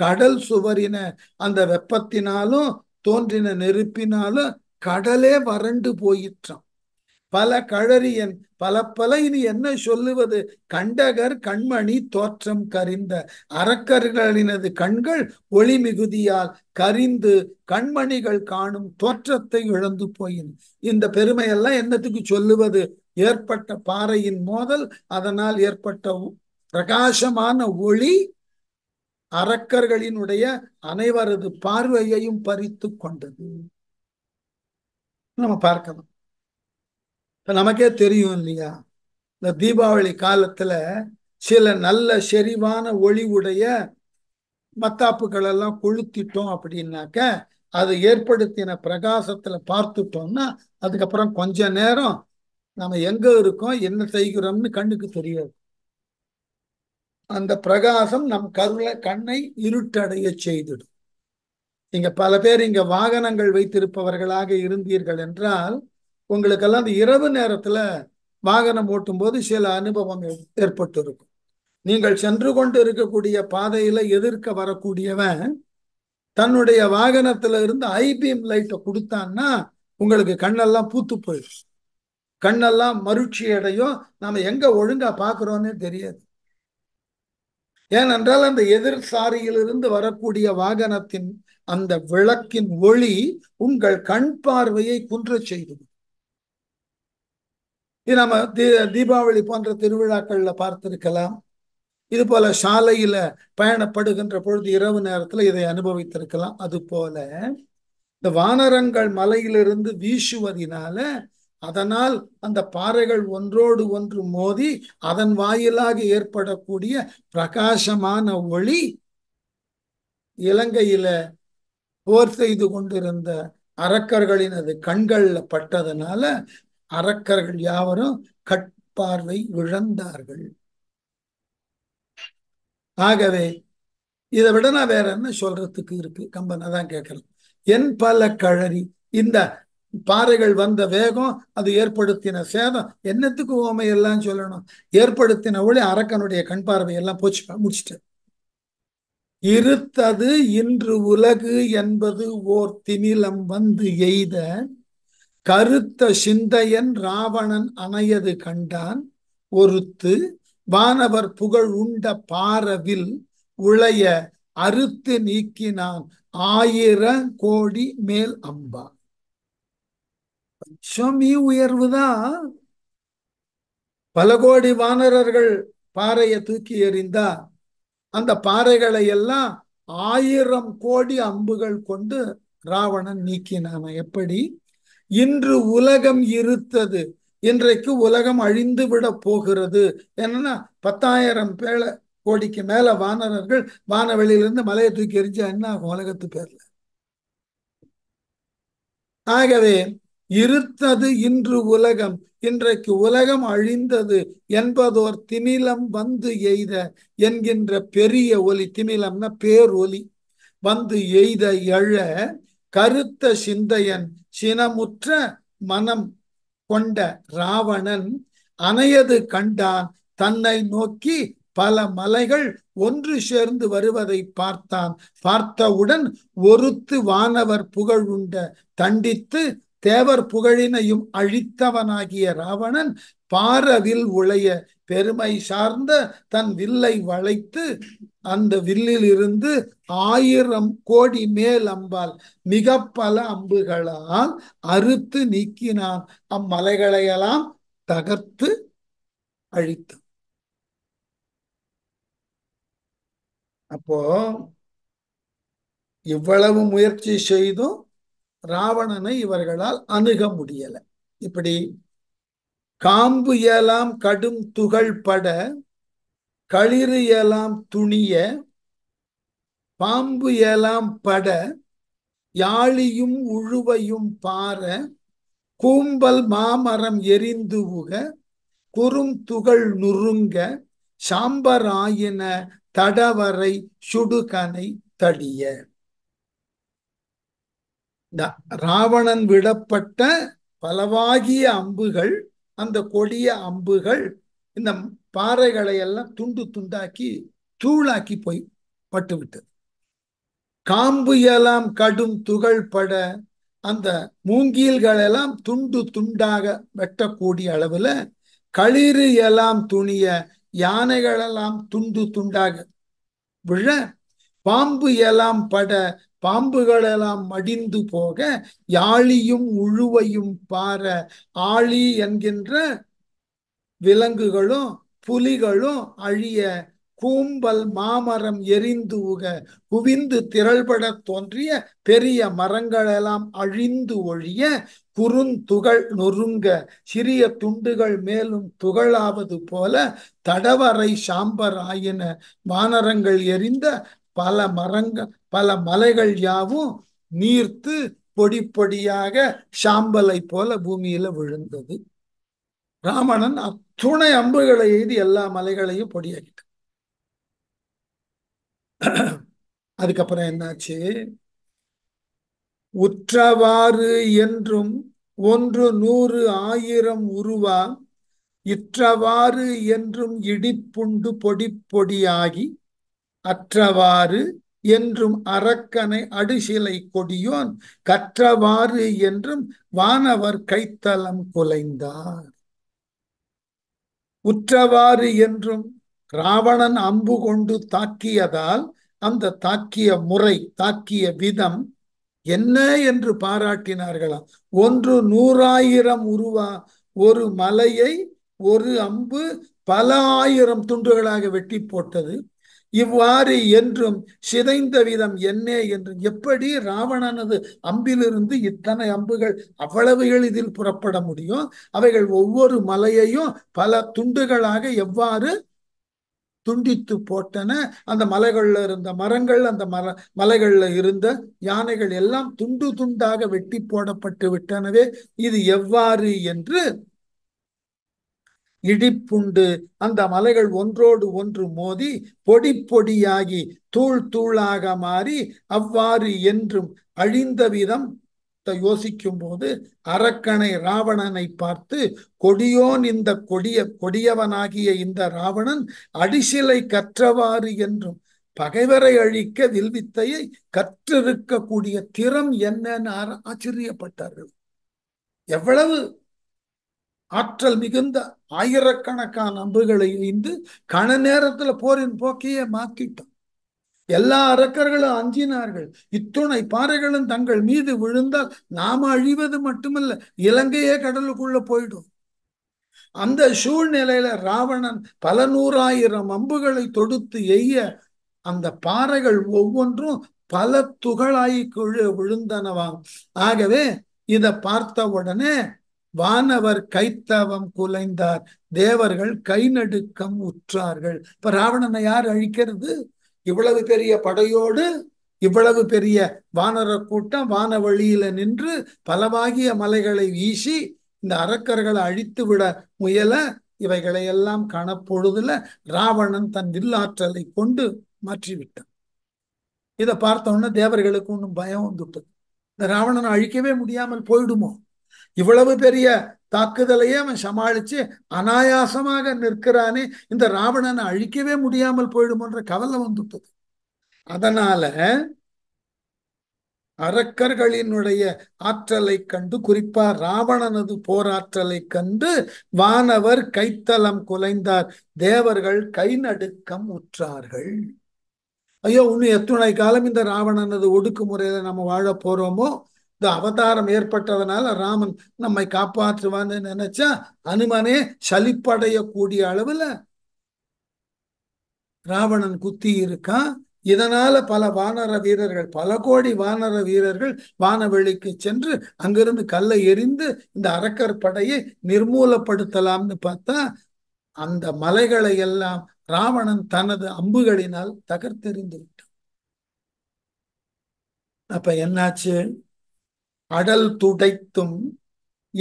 A: கடல் சுவரின அந்த வெப்பத்தினாலும் தோன்றின நெருப்பினாலும் கடலே வறண்டு போயிற்றான் பல கழறியன் பல பல இனி என்ன சொல்லுவது கண்டகர் கண்மணி தோற்றம் கரிந்த அறக்கர்களினது கண்கள் ஒளி மிகுதியால் கரிந்து கண்மணிகள் காணும் தோற்றத்தை இழந்து போயின் இந்த பெருமையெல்லாம் என்னத்துக்கு சொல்லுவது ஏற்பட்ட பாறையின் மோதல் அதனால் ஏற்பட்ட பிரகாசமான ஒளி அரக்கர்களினுடைய அனைவரது பார்வையையும் பறித்து கொண்டது நம்ம பார்க்கலாம் இப்போ நமக்கே தெரியும் இல்லையா இந்த தீபாவளி காலத்துல சில நல்ல செறிவான ஒளி உடைய எல்லாம் கொளுத்திட்டோம் அப்படின்னாக்க அது ஏற்படுத்தின பிரகாசத்துல பார்த்துட்டோம்னா அதுக்கப்புறம் கொஞ்ச நேரம் நம்ம எங்க இருக்கோம் என்ன செய்கிறோம்னு கண்ணுக்கு தெரியாது அந்த பிரகாசம் நம் கருள கண்ணை இருட்டடைய செய்திடும் இங்க பல பேர் இங்க வாகனங்கள் வைத்திருப்பவர்களாக இருந்தீர்கள் என்றால் உங்களுக்கெல்லாம் அந்த இரவு நேரத்தில் வாகனம் ஓட்டும் போது சில அனுபவம் ஏற்பட்டு இருக்கும் நீங்கள் சென்று கொண்டு இருக்கக்கூடிய பாதையில எதிர்க்க வரக்கூடியவன் தன்னுடைய வாகனத்துல இருந்து ஐபிஎம் லைட்டை கொடுத்தான்னா உங்களுக்கு கண்ணெல்லாம் பூத்து போயிடும் கண்ணெல்லாம் மருட்சி அடையும் நாம எங்க ஒழுங்கா பாக்குறோம்னே தெரியாது ஏனென்றால் அந்த எதிர் சாரியிலிருந்து வரக்கூடிய வாகனத்தின் அந்த விளக்கின் ஒளி உங்கள் கண் பார்வையை குன்ற செய்துவிடும் இது நம்ம தீ தீபாவளி போன்ற திருவிழாக்களில் பார்த்திருக்கலாம் இது போல சாலையில பயணப்படுகின்ற பொழுது இரவு நேரத்துல இதை அனுபவித்திருக்கலாம் அது போல இந்த வானரங்கள் மலையிலிருந்து வீசுவதினால அதனால் அந்த பாறைகள் ஒன்றோடு ஒன்று மோதி அதன் வாயிலாக ஏற்படக்கூடிய பிரகாசமான ஒளி இலங்கையில போர் செய்து கொண்டிருந்த அரக்கர்களின் அது கண்கள்ல பட்டதுனால அரக்கர்கள் யாவரும் கட்பார்வை இழந்தார்கள் ஆகவே இதை விட நான் வேற என்ன சொல்றதுக்கு இருக்கு கம்பன் அதான் கேட்கலாம் என் பல கழறி இந்த பாறைகள் வந்த வேகம் அது ஏற்படுத்தின சேதம் என்னத்துக்கு ஓமை எல்லாம் சொல்லணும் ஏற்படுத்தின ஒளி அரக்கனுடைய கண் பார்வை எல்லாம் போச்சு முடிச்சுட்டு இருத்தது இன்று உலகு என்பது ஓர் திணிலம் வந்து எய்த கருத்த சிந்தையன் ராவணன் அணையது கண்டான் ஒருத்து வானவர் புகழ் உண்ட பாரவில் உளைய அறுத்து நீக்கினான் ஆயிர கோடி மேல் அம்பா பஞ்சமி உயர்வுதான் பல கோடி வானரர்கள் பாறையை தூக்கி எறிந்தா அந்த பாறைகளை எல்லாம் ஆயிரம் கோடி அம்புகள் கொண்டு ராவணன் நீக்கினான் எப்படி இன்று உலகம் இருத்தது இன்றைக்கு உலகம் அழிந்து விட போகிறது என்னன்னா பத்தாயிரம் பேல கோடிக்கு மேல வானரர்கள் வானவெளியிலிருந்து மலையை தூக்கி எரிஞ்சா என்ன ஆகும் உலகத்து பேர்ல ஆகவே இருத்தது இன்று உலகம் இன்றைக்கு உலகம் அழிந்தது என்பதோர் திமிலம் வந்து எய்த என்கின்ற பெரிய ஒலி திமிலம்னா பேர் ஒலி வந்து எய்த எழ கருத்த சிந்தையன் சினமுற்ற மனம் கொண்ட ராவணன் அணையது கண்டான் தன்னை நோக்கி பல மலைகள் ஒன்று சேர்ந்து வருவதை பார்த்தான் பார்த்தவுடன் ஒருத்து வானவர் புகழ் உண்ட தண்டித்து தேவர் புகழினையும் அழித்தவனாகிய ராவணன் பாரவில் உழைய பெருமை சார்ந்த தன் வில்லை வளைத்து அந்த வில்லில் இருந்து ஆயிரம் கோடி மேல் அம்பால் மிக பல அம்புகளால் அறுத்து நீக்கினான் அம்மலைகளையெல்லாம் தகர்த்து அழித்தான் அப்போ இவ்வளவு முயற்சி செய்தும் ராவணனை இவர்களால் அணுக முடியல இப்படி காம்பு ஏலாம் கடும் துகள் பட களிறு ஏலாம் துணிய பாம்பு ஏலாம் பட யாழியும் உழுவையும் பார கூம்பல் மாமரம் எரிந்து உக குறும் துகள் நுறுங்க சாம்பராயின தடவரை சுடுகனை தடிய ராவணன் விடப்பட்ட பலவாகிய அம்புகள் அந்த கொடிய அம்புகள் இந்த பாறைகளை எல்லாம் துண்டு துண்டாக்கி தூளாக்கி போய் பட்டுவிட்டது காம்பு எல்லாம் கடும் துகள் பட அந்த மூங்கில்கள் எல்லாம் துண்டு துண்டாக வெட்டக்கூடிய அளவுல களிறு எல்லாம் துணிய யானைகளெல்லாம் துண்டு துண்டாக விழ பாம்பு எல்லாம் பட பாம்புகளெல்லாம் மடிந்து போக யாழியும் உழுவையும் பார ஆழி என்கின்ற விலங்குகளும் புலிகளும் அழிய கூம்பல் மாமரம் எரிந்து உக குவிந்து திரள்பட தோன்றிய பெரிய மரங்களெல்லாம் அழிந்து ஒழிய குறுந்துகள் நொறுங்க சிறிய துண்டுகள் மேலும் துகளாவது போல தடவரை சாம்பர் ஆயின வானரங்கள் எரிந்த பல மரங்கள் பல மலைகள் யாவும் நீர்த்து பொடி பொடியாக சாம்பலை போல பூமியில விழுந்தது ராமணன் அத்துணை அம்புகளை எய்து எல்லா மலைகளையும் பொடியாக்கிட்டு அதுக்கப்புறம் என்னாச்சு உற்றவாறு என்றும் ஒன்று நூறு ஆயிரம் உருவா இற்றவாறு என்றும் இடிப்புண்டு பொடி பொடியாகி அற்றவாறு என்றும் அரக்கனை அடிசிலை கொடியோன் கற்றவாறு என்றும் வானவர் கைத்தலம் குலைந்தார் உற்றவாறு என்றும் ராவணன் அம்பு கொண்டு தாக்கியதால் அந்த தாக்கிய முறை தாக்கிய விதம் என்ன என்று பாராட்டினார்களாம் ஒன்று நூறாயிரம் உருவா ஒரு மலையை ஒரு அம்பு பல ஆயிரம் துண்டுகளாக வெட்டி போட்டது இவ்வாறு என்றும் சிதைந்த விதம் என்ன என்று எப்படி ராவணனது அம்பிலிருந்து இத்தனை அம்புகள் அவ்வளவு எளிதில் புறப்பட முடியும் அவைகள் ஒவ்வொரு மலையையும் பல துண்டுகளாக எவ்வாறு துண்டித்து போட்டன அந்த மலைகள்ல இருந்த மரங்கள் அந்த மர மலைகள்ல இருந்த யானைகள் எல்லாம் துண்டு துண்டாக வெட்டி போடப்பட்டு விட்டனவே இது எவ்வாறு என்று இடிப்புண்டு அந்த மலைகள் ஒன்றோடு ஒன்று மோதி பொடி பொடியாகி தூள் தூளாக மாறி அவ்வாறு என்றும் அழிந்த விதம் யோசிக்கும் போது அரக்கனை ராவணனை பார்த்து கொடியோன் இந்த கொடிய கொடியவனாகிய இந்த ராவணன் அடிசிலை கற்றவாறு என்றும் பகைவரை அழிக்க வில்வித்தையை கற்றிருக்கக்கூடிய திறம் என்னன்னு ஆச்சரியப்பட்டார்கள் எவ்வளவு ஆற்றல் மிகுந்த ஆயிரக்கணக்கான அம்புகளை எய்ந்து கன நேரத்துல போரின் போக்கையே மாக்கிட்டோம் எல்லா அரக்கர்களும் அஞ்சினார்கள் இத்துணை பாறைகளும் தங்கள் மீது விழுந்தால் நாம அழிவது மட்டுமல்ல இலங்கையே கடலுக்குள்ள போயிடும் அந்த சூழ்நிலையில ராவணன் பல நூறாயிரம் அம்புகளை தொடுத்து எய்ய அந்த பாறைகள் ஒவ்வொன்றும் பல துகளாய் கீழே விழுந்தனவாம் ஆகவே இதை பார்த்த உடனே வானவர் கைத்தவம் குலைந்தார் தேவர்கள் கை நடுக்கம் உற்றார்கள் இப்ப ராவணனை யார் அழிக்கிறது இவ்வளவு பெரிய படையோடு இவ்வளவு பெரிய வானர கூட்டம் வான வழியில நின்று பலவாகிய மலைகளை வீசி இந்த அரக்கர்களை அழித்து விட முயல இவைகளை எல்லாம் காணப்பொழுதுல ராவணன் தன் வில்லாற்றலை கொண்டு மாற்றிவிட்டான் இதை பார்த்த உடனே தேவர்களுக்கு ஒன்றும் பயம் வந்துட்டது இந்த ராவணனை அழிக்கவே முடியாமல் போயிடுமோ இவ்வளவு பெரிய தாக்குதலையே அவன் சமாளிச்சு அனாயாசமாக நிற்கிறானே இந்த ராவணனை அழிக்கவே முடியாமல் போயிடுமோன்ற கவலை வந்துட்டது அதனால அரக்கர்களினுடைய ஆற்றலை கண்டு குறிப்பா ராவணனது போராற்றலை கண்டு வானவர் கைத்தலம் குலைந்தார் தேவர்கள் கை நடுக்கம் உற்றார்கள் ஐயோ இன்னும் எத்துணை காலம் இந்த ராவணனது ஒடுக்குமுறையில நம்ம வாழ போறோமோ இந்த அவதாரம் ஏற்பட்டதனால ராமன் நம்மை காப்பாற்றுவான்னு நினைச்சா அனுமனே சலிப்படையக்கூடிய அளவுல ராவணன் குத்தி இருக்கான் இதனால பல வானர வீரர்கள் பல கோடி வானர வீரர்கள் வானவெளிக்கு சென்று அங்கிருந்து கல்லை எரிந்து இந்த அரக்கர் படையை நிர்மூலப்படுத்தலாம்னு பார்த்தா அந்த மலைகளை எல்லாம் ராவணன் தனது அம்புகளினால் தகர்த்தெறிந்து விட்டான் அப்ப என்னாச்சு அடல் துடைத்தும்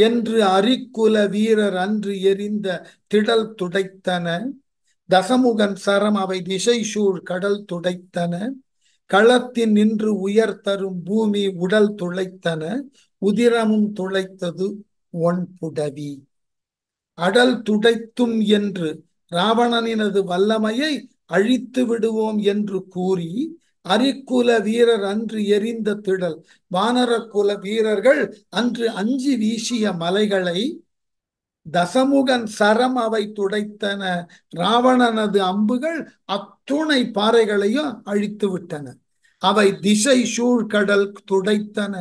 A: என்று அரிக்குல வீரர் அன்று எரிந்த திடல் துடைத்தன தசமுகன் சரம் அவை திசை சூழ் கடல் துடைத்தன களத்தின் நின்று உயர் தரும் பூமி உடல் துளைத்தன உதிரமும் துளைத்தது ஒன் புடவி அடல் துடைத்தும் என்று ராவணனினது வல்லமையை அழித்து விடுவோம் என்று கூறி அரிக்குல வீரர் அன்று எரிந்த திடல் குல வீரர்கள் அன்று அஞ்சு வீசிய மலைகளை தசமுகன் சரம் அவை துடைத்தன ராவணனது அம்புகள் அத்துணை பாறைகளையும் அழித்து விட்டன அவை திசை சூழ்கடல் துடைத்தன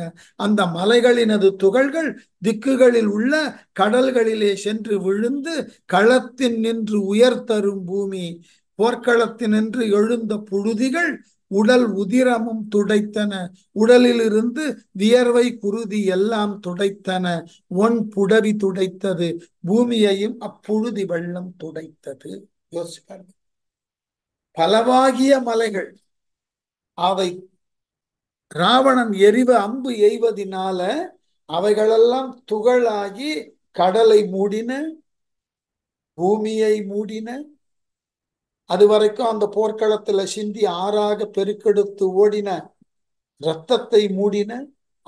A: அந்த மலைகளினது துகள்கள் திக்குகளில் உள்ள கடல்களிலே சென்று விழுந்து களத்தின் நின்று உயர் தரும் பூமி போர்க்களத்தினின்று எழுந்த புழுதிகள் உடல் உதிரமும் துடைத்தன உடலிலிருந்து வியர்வை குருதி எல்லாம் துடைத்தன ஒன் புடவி துடைத்தது பூமியையும் அப்புழுதி வெள்ளம் துடைத்தது யோசிப்பாரு பலவாகிய மலைகள் அவை ராவணன் எரிவ அம்பு எய்வதினால அவைகளெல்லாம் துகளாகி கடலை மூடின பூமியை மூடின அது வரைக்கும் அந்த போர்க்களத்துல சிந்தி ஆறாக பெருக்கெடுத்து ஓடின இரத்தத்தை மூடின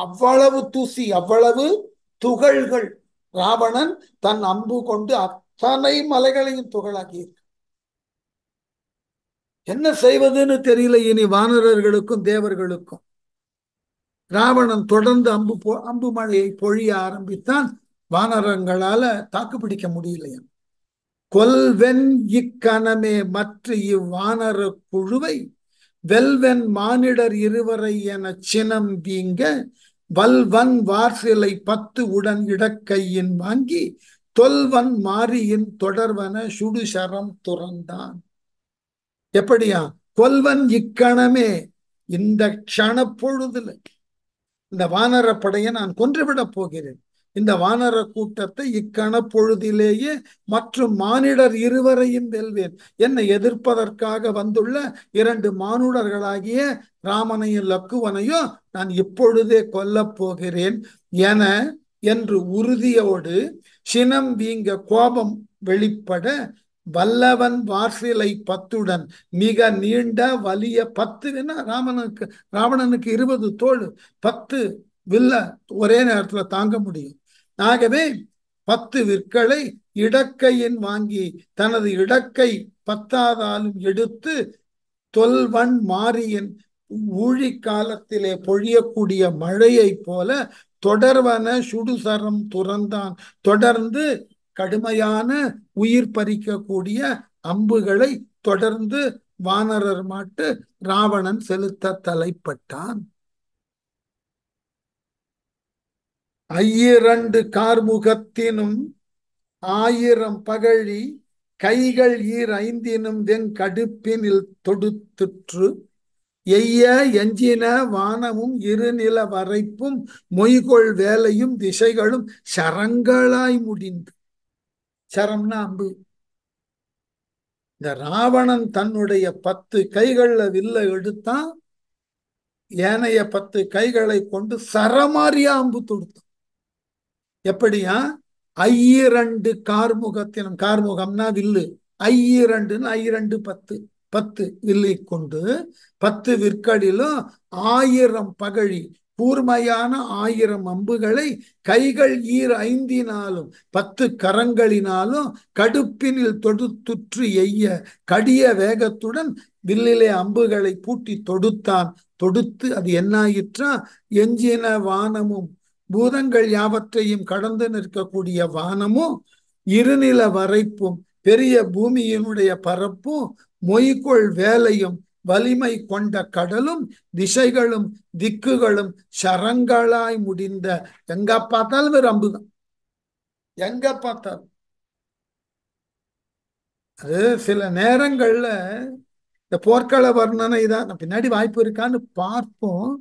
A: அவ்வளவு தூசி அவ்வளவு துகள்கள் ராவணன் தன் அம்பு கொண்டு அத்தனை மலைகளையும் துகளாக்கி என்ன செய்வதுன்னு தெரியல இனி வானரர்களுக்கும் தேவர்களுக்கும் ராவணன் தொடர்ந்து அம்பு அம்பு மழையை பொழிய ஆரம்பித்தான் வானரங்களால தாக்கு பிடிக்க முடியலையா கொல்வென் இக்கணமே மற்ற இவ்வானர குழுவை வெல்வென் மானிடர் இருவரை என சினம் தீங்க வல்வன் வார்சிலை பத்து உடன் இடக்கையின் வாங்கி தொல்வன் மாரியின் தொடர்வன சுடுசரம் துறந்தான் எப்படியா கொல்வன் இக்கணமே இந்த க்ஷணப்பொழுதுல இந்த வானரப்படையை நான் கொன்றுவிடப் போகிறேன் இந்த வானர கூட்டத்தை இக்கண பொழுதிலேயே மற்றும் மானிடர் இருவரையும் வெல்வேன் என்னை எதிர்ப்பதற்காக வந்துள்ள இரண்டு மானுடர்களாகிய ராமனையும் லக்குவனையும் நான் இப்பொழுதே கொல்ல போகிறேன் என என்று உறுதியோடு சினம் வீங்க கோபம் வெளிப்பட வல்லவன் வார்சிலை பத்துடன் மிக நீண்ட வலிய பத்துன்னா ராமனுக்கு ராவணனுக்கு இருபது தோல் பத்து வில்ல ஒரே நேரத்துல தாங்க முடியும் ஆகவே பத்து விற்களை இடக்கையின் வாங்கி தனது இடக்கை பத்தாதாலும் எடுத்து தொல்வன் மாறியின் ஊழி காலத்திலே பொழியக்கூடிய மழையைப் போல தொடர்வன சுடுசரம் துறந்தான் தொடர்ந்து கடுமையான உயிர் பறிக்கக்கூடிய அம்புகளை தொடர்ந்து வானரர் மாட்டு ராவணன் செலுத்த தலைப்பட்டான் ஐயிரண்டு கார்முகத்தினும் ஆயிரம் பகழி கைகள் ஈர் ஐந்தினும் தென் கடுப்பினில் தொடுத்துற்று எய்ய எஞ்சின வானமும் இருநில வரைப்பும் மொய்கொள் வேலையும் திசைகளும் சரங்களாய் முடிந்து சரம்னா அம்பு இந்த ராவணன் தன்னுடைய பத்து கைகள்ல வில்ல எடுத்தான் ஏனைய பத்து கைகளை கொண்டு சரமாரியா அம்பு தொடுத்தான் எப்படியா ஐயிரண்டு கார்முகத்தினம் கார்முகம்னா வில்லு ஐயிரண்டுன்னு ஐரண்டு பத்து பத்து வில்லை கொண்டு பத்து விற்கடிலும் ஆயிரம் பகழி கூர்மையான ஆயிரம் அம்புகளை கைகள் ஈர் ஐந்தினாலும் பத்து கரங்களினாலும் கடுப்பினில் தொடுத்துற்று எய்ய கடிய வேகத்துடன் வில்லிலே அம்புகளை பூட்டி தொடுத்தான் தொடுத்து அது என்னாயிற்றா எஞ்சின வானமும் பூதங்கள் யாவற்றையும் கடந்து நிற்கக்கூடிய வானமும் இருநில வரைப்பும் பெரிய பூமியினுடைய பரப்பும் மொய்கொள் வேலையும் வலிமை கொண்ட கடலும் திசைகளும் திக்குகளும் சரங்களாய் முடிந்த எங்க பார்த்தாலும் வெறும் தான் எங்க பார்த்தாலும் அது சில நேரங்கள்ல இந்த போர்க்கள வர்ணனை தான் பின்னாடி வாய்ப்பு இருக்கான்னு பார்ப்போம்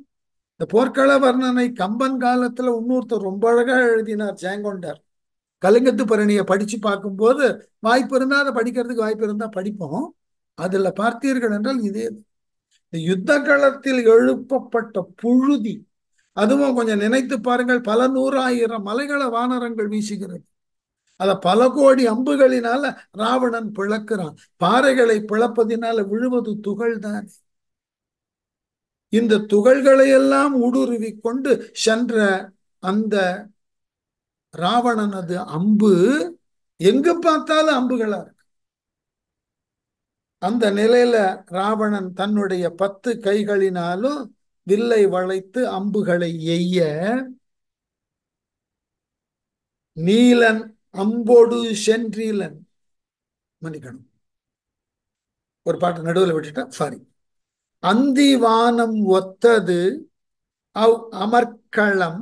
A: இந்த போர்க்கள வர்ணனை கம்பன் காலத்துல இன்னொருத்தர் ரொம்ப அழகா எழுதினார் ஜெயங்கொண்டார் கலிங்கத்து பரணியை படிச்சு பார்க்கும்போது வாய்ப்பு இருந்தா அதை படிக்கிறதுக்கு வாய்ப்பு இருந்தா படிப்போம் அதுல பார்த்தீர்கள் என்றால் இதே இந்த யுத்த களத்தில் எழுப்பப்பட்ட புழுதி அதுவும் கொஞ்சம் நினைத்து பாருங்கள் பல நூறாயிரம் மலைகள வானரங்கள் வீசுகிறது அத பல கோடி அம்புகளினால ராவணன் பிளக்குறான் பாறைகளை பிளப்பதினால விழுவது துகள் தானே இந்த துகள்களையெல்லாம் ஊடுருவி கொண்டு சென்ற அந்த ராவணனது அம்பு எங்க பார்த்தாலும் அம்புகளா இருக்கு அந்த நிலையில ராவணன் தன்னுடைய பத்து கைகளினாலும் வில்லை வளைத்து அம்புகளை எய்ய நீலன் அம்போடு சென்றீலன் மன்னிக்கணும் ஒரு பாட்டு நடுவில் விட்டுட்டா சாரி அந்திவானம் ஒத்தது அவ் அமர்க்களம்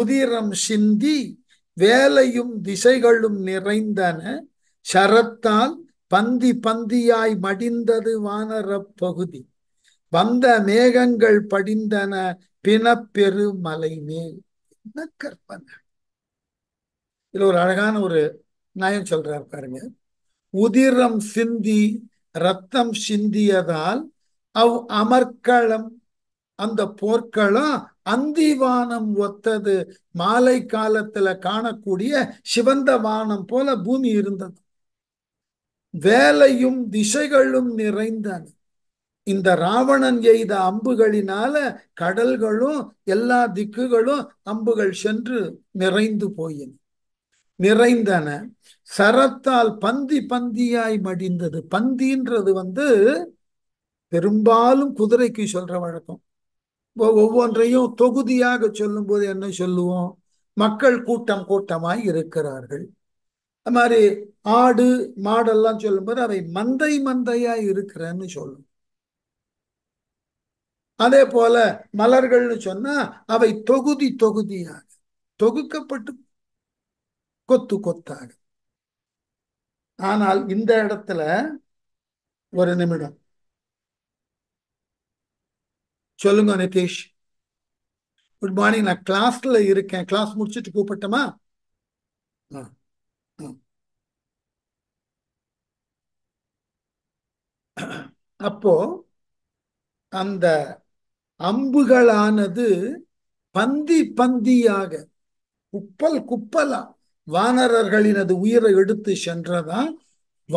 A: உதிரம் சிந்தி வேலையும் திசைகளும் நிறைந்தன சரத்தால் பந்தி பந்தியாய் மடிந்தது வானரப்பகுதி பகுதி வந்த மேகங்கள் படிந்தன பிணப்பெரு மலை மேல் என்ன கற்பனை இதுல ஒரு அழகான ஒரு நயம் சொல்றாரு பாருங்க உதிரம் சிந்தி ரத்தம் சிந்தியதால் அவ் அமர்க்களம் அந்த போர்க்களம் அந்திவானம் ஒத்தது மாலை காலத்துல காணக்கூடிய சிவந்த வானம் போல பூமி இருந்தது வேலையும் திசைகளும் நிறைந்தன இந்த ராவணன் எய்த அம்புகளினால கடல்களும் எல்லா திக்குகளும் அம்புகள் சென்று நிறைந்து போயின நிறைந்தன சரத்தால் பந்தி பந்தியாய் மடிந்தது பந்தின்றது வந்து பெரும்பாலும் குதிரைக்கு சொல்ற வழக்கம் ஒவ்வொன்றையும் தொகுதியாக சொல்லும்போது என்ன சொல்லுவோம் மக்கள் கூட்டம் கூட்டமாய் இருக்கிறார்கள் அது மாதிரி ஆடு மாடெல்லாம் சொல்லும்போது அவை மந்தை மந்தையா இருக்கிறன்னு சொல்லும் அதே போல மலர்கள்னு சொன்னா அவை தொகுதி தொகுதியாக தொகுக்கப்பட்டு கொத்து கொத்தாக ஆனால் இந்த இடத்துல ஒரு நிமிடம் சொல்லுங்க நிதிஷ் குட் மார்னிங் நான் கிளாஸ்ல இருக்கேன் கிளாஸ் முடிச்சுட்டு கூப்பிட்டமா அப்போ அந்த அம்புகளானது பந்தி பந்தியாக குப்பல் குப்பலா வானரர்களினது உயிரை எடுத்து சென்றதா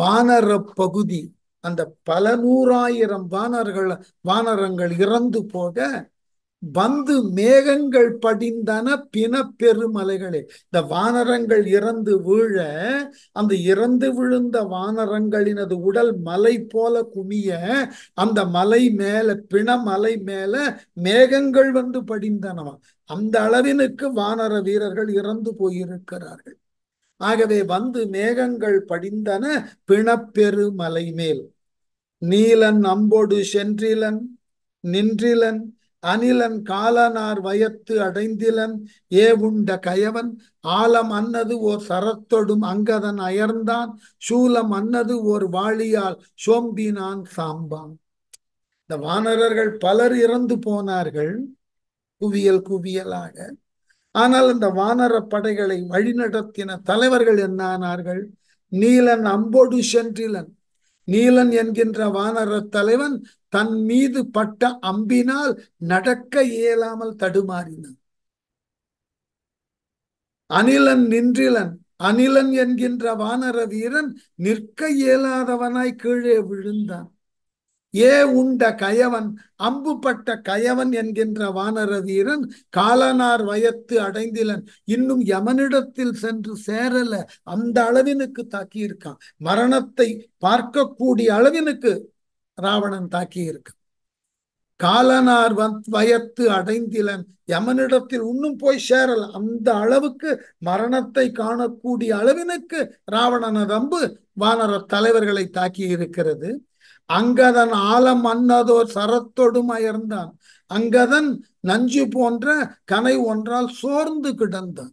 A: வானர பகுதி அந்த பல நூறாயிரம் வானர்கள் வானரங்கள் இறந்து போக வந்து மேகங்கள் படிந்தன பின பெருமலைகளே இந்த வானரங்கள் இறந்து வீழ அந்த இறந்து விழுந்த வானரங்களினது உடல் மலை போல குமிய அந்த மலை மேல பிண மலை மேல மேகங்கள் வந்து படிந்தனவா அந்த அளவினுக்கு வானர வீரர்கள் இறந்து போயிருக்கிறார்கள் ஆகவே வந்து மேகங்கள் படிந்தன பிணப்பெருமலை மேல் நீலன் அம்போடு சென்றிலன் நின்றிலன் அனிலன் காலனார் வயத்து அடைந்திலன் ஏவுண்ட கயவன் ஆலம் அன்னது ஓர் சரத்தொடும் அங்கதன் அயர்ந்தான் சூலம் அன்னது ஓர் வாளியால் சோம்பினான் சாம்பான் இந்த வானரர்கள் பலர் இறந்து போனார்கள் குவியல் குவியலாக ஆனால் அந்த வானர படைகளை வழிநடத்தின தலைவர்கள் என்னானார்கள் நீலன் அம்போடு சென்றிலன் நீலன் என்கின்ற வானர தலைவன் தன் மீது பட்ட அம்பினால் நடக்க இயலாமல் தடுமாறினான் அனிலன் நின்றிலன் அனிலன் என்கின்ற வானர வீரன் நிற்க இயலாதவனாய் கீழே விழுந்தான் ஏ உண்ட கயவன் அம்புப்பட்ட கயவன் என்கின்ற வானர வீரன் காலனார் வயத்து அடைந்திலன் இன்னும் யமனிடத்தில் சென்று சேரல அந்த அளவினுக்கு தாக்கி இருக்கான் மரணத்தை பார்க்கக்கூடிய அளவினுக்கு ராவணன் தாக்கி இருக்கான் காலனார் வயத்து அடைந்திலன் யமனிடத்தில் இன்னும் போய் சேரல அந்த அளவுக்கு மரணத்தை காணக்கூடிய அளவினுக்கு ராவணனது அம்பு வானர தலைவர்களை தாக்கி இருக்கிறது அங்கதன் ஆழம் அன்னதோ அயர்ந்தான் அங்கதன் நஞ்சு போன்ற கனை ஒன்றால் சோர்ந்து கிடந்தான்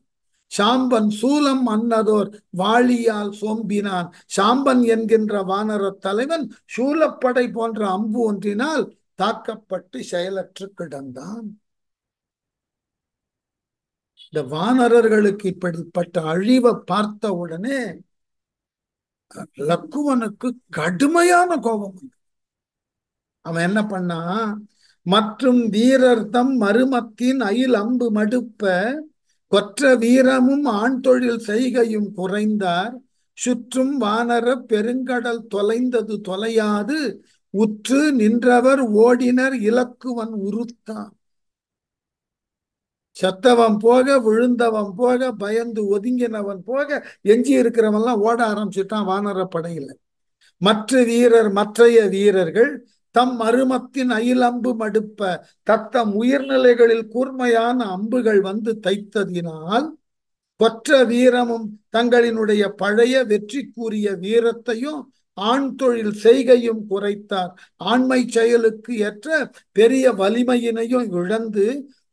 A: சாம்பன் சூலம் அன்னதோர் வாளியால் சோம்பினான் சாம்பன் என்கின்ற வானர தலைவன் சூலப்படை போன்ற அம்பு ஒன்றினால் தாக்கப்பட்டு செயலற்று கிடந்தான் இந்த வானரர்களுக்கு இப்படிப்பட்ட அழிவை பார்த்த உடனே லக்குவனுக்கு கடுமையான கோபம் உண்டு அவன் என்ன பண்ணா மற்றும் வீரர்தம் மருமத்தின் அயில் அம்பு மடுப்ப கொற்ற வீரமும் ஆண் தொழில் செய்கையும் குறைந்தார் சுற்றும் வானர பெருங்கடல் தொலைந்தது தொலையாது உற்று நின்றவர் ஓடினர் இலக்குவன் உருத்தான் செத்தவன் போக விழுந்தவன் போக பயந்து ஒதுங்கினவன் போக எஞ்சி இருக்கிறவன்லாம் ஓட ஆரம்பிச்சுட்டான் வானர படையில மற்ற வீரர் மற்றைய வீரர்கள் தம் மருமத்தின் அயிலம்பு மடுப்ப தத்தம் உயிர்நிலைகளில் கூர்மையான அம்புகள் வந்து தைத்ததினால் கொற்ற வீரமும் தங்களினுடைய பழைய வெற்றி கூறிய வீரத்தையும் ஆண் தொழில் செய்கையும் குறைத்தார் ஆண்மை செயலுக்கு ஏற்ற பெரிய வலிமையினையும் இழந்து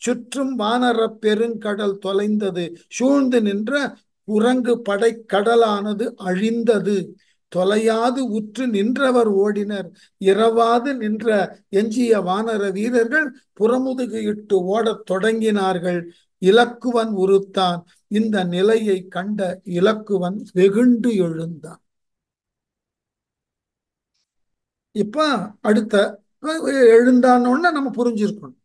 A: சுற்றும் வானர பெருங்கடல் தொலைந்தது சூழ்ந்து நின்ற குரங்கு படை கடலானது அழிந்தது தொலையாது உற்று நின்றவர் ஓடினர் இரவாது நின்ற எஞ்சிய வானர வீரர்கள் புறமுதுகு இட்டு ஓடத் தொடங்கினார்கள் இலக்குவன் உறுத்தான் இந்த நிலையை கண்ட இலக்குவன் வெகுண்டு எழுந்தான் இப்ப அடுத்த எழுந்தான் நம்ம புரிஞ்சிருக்கணும்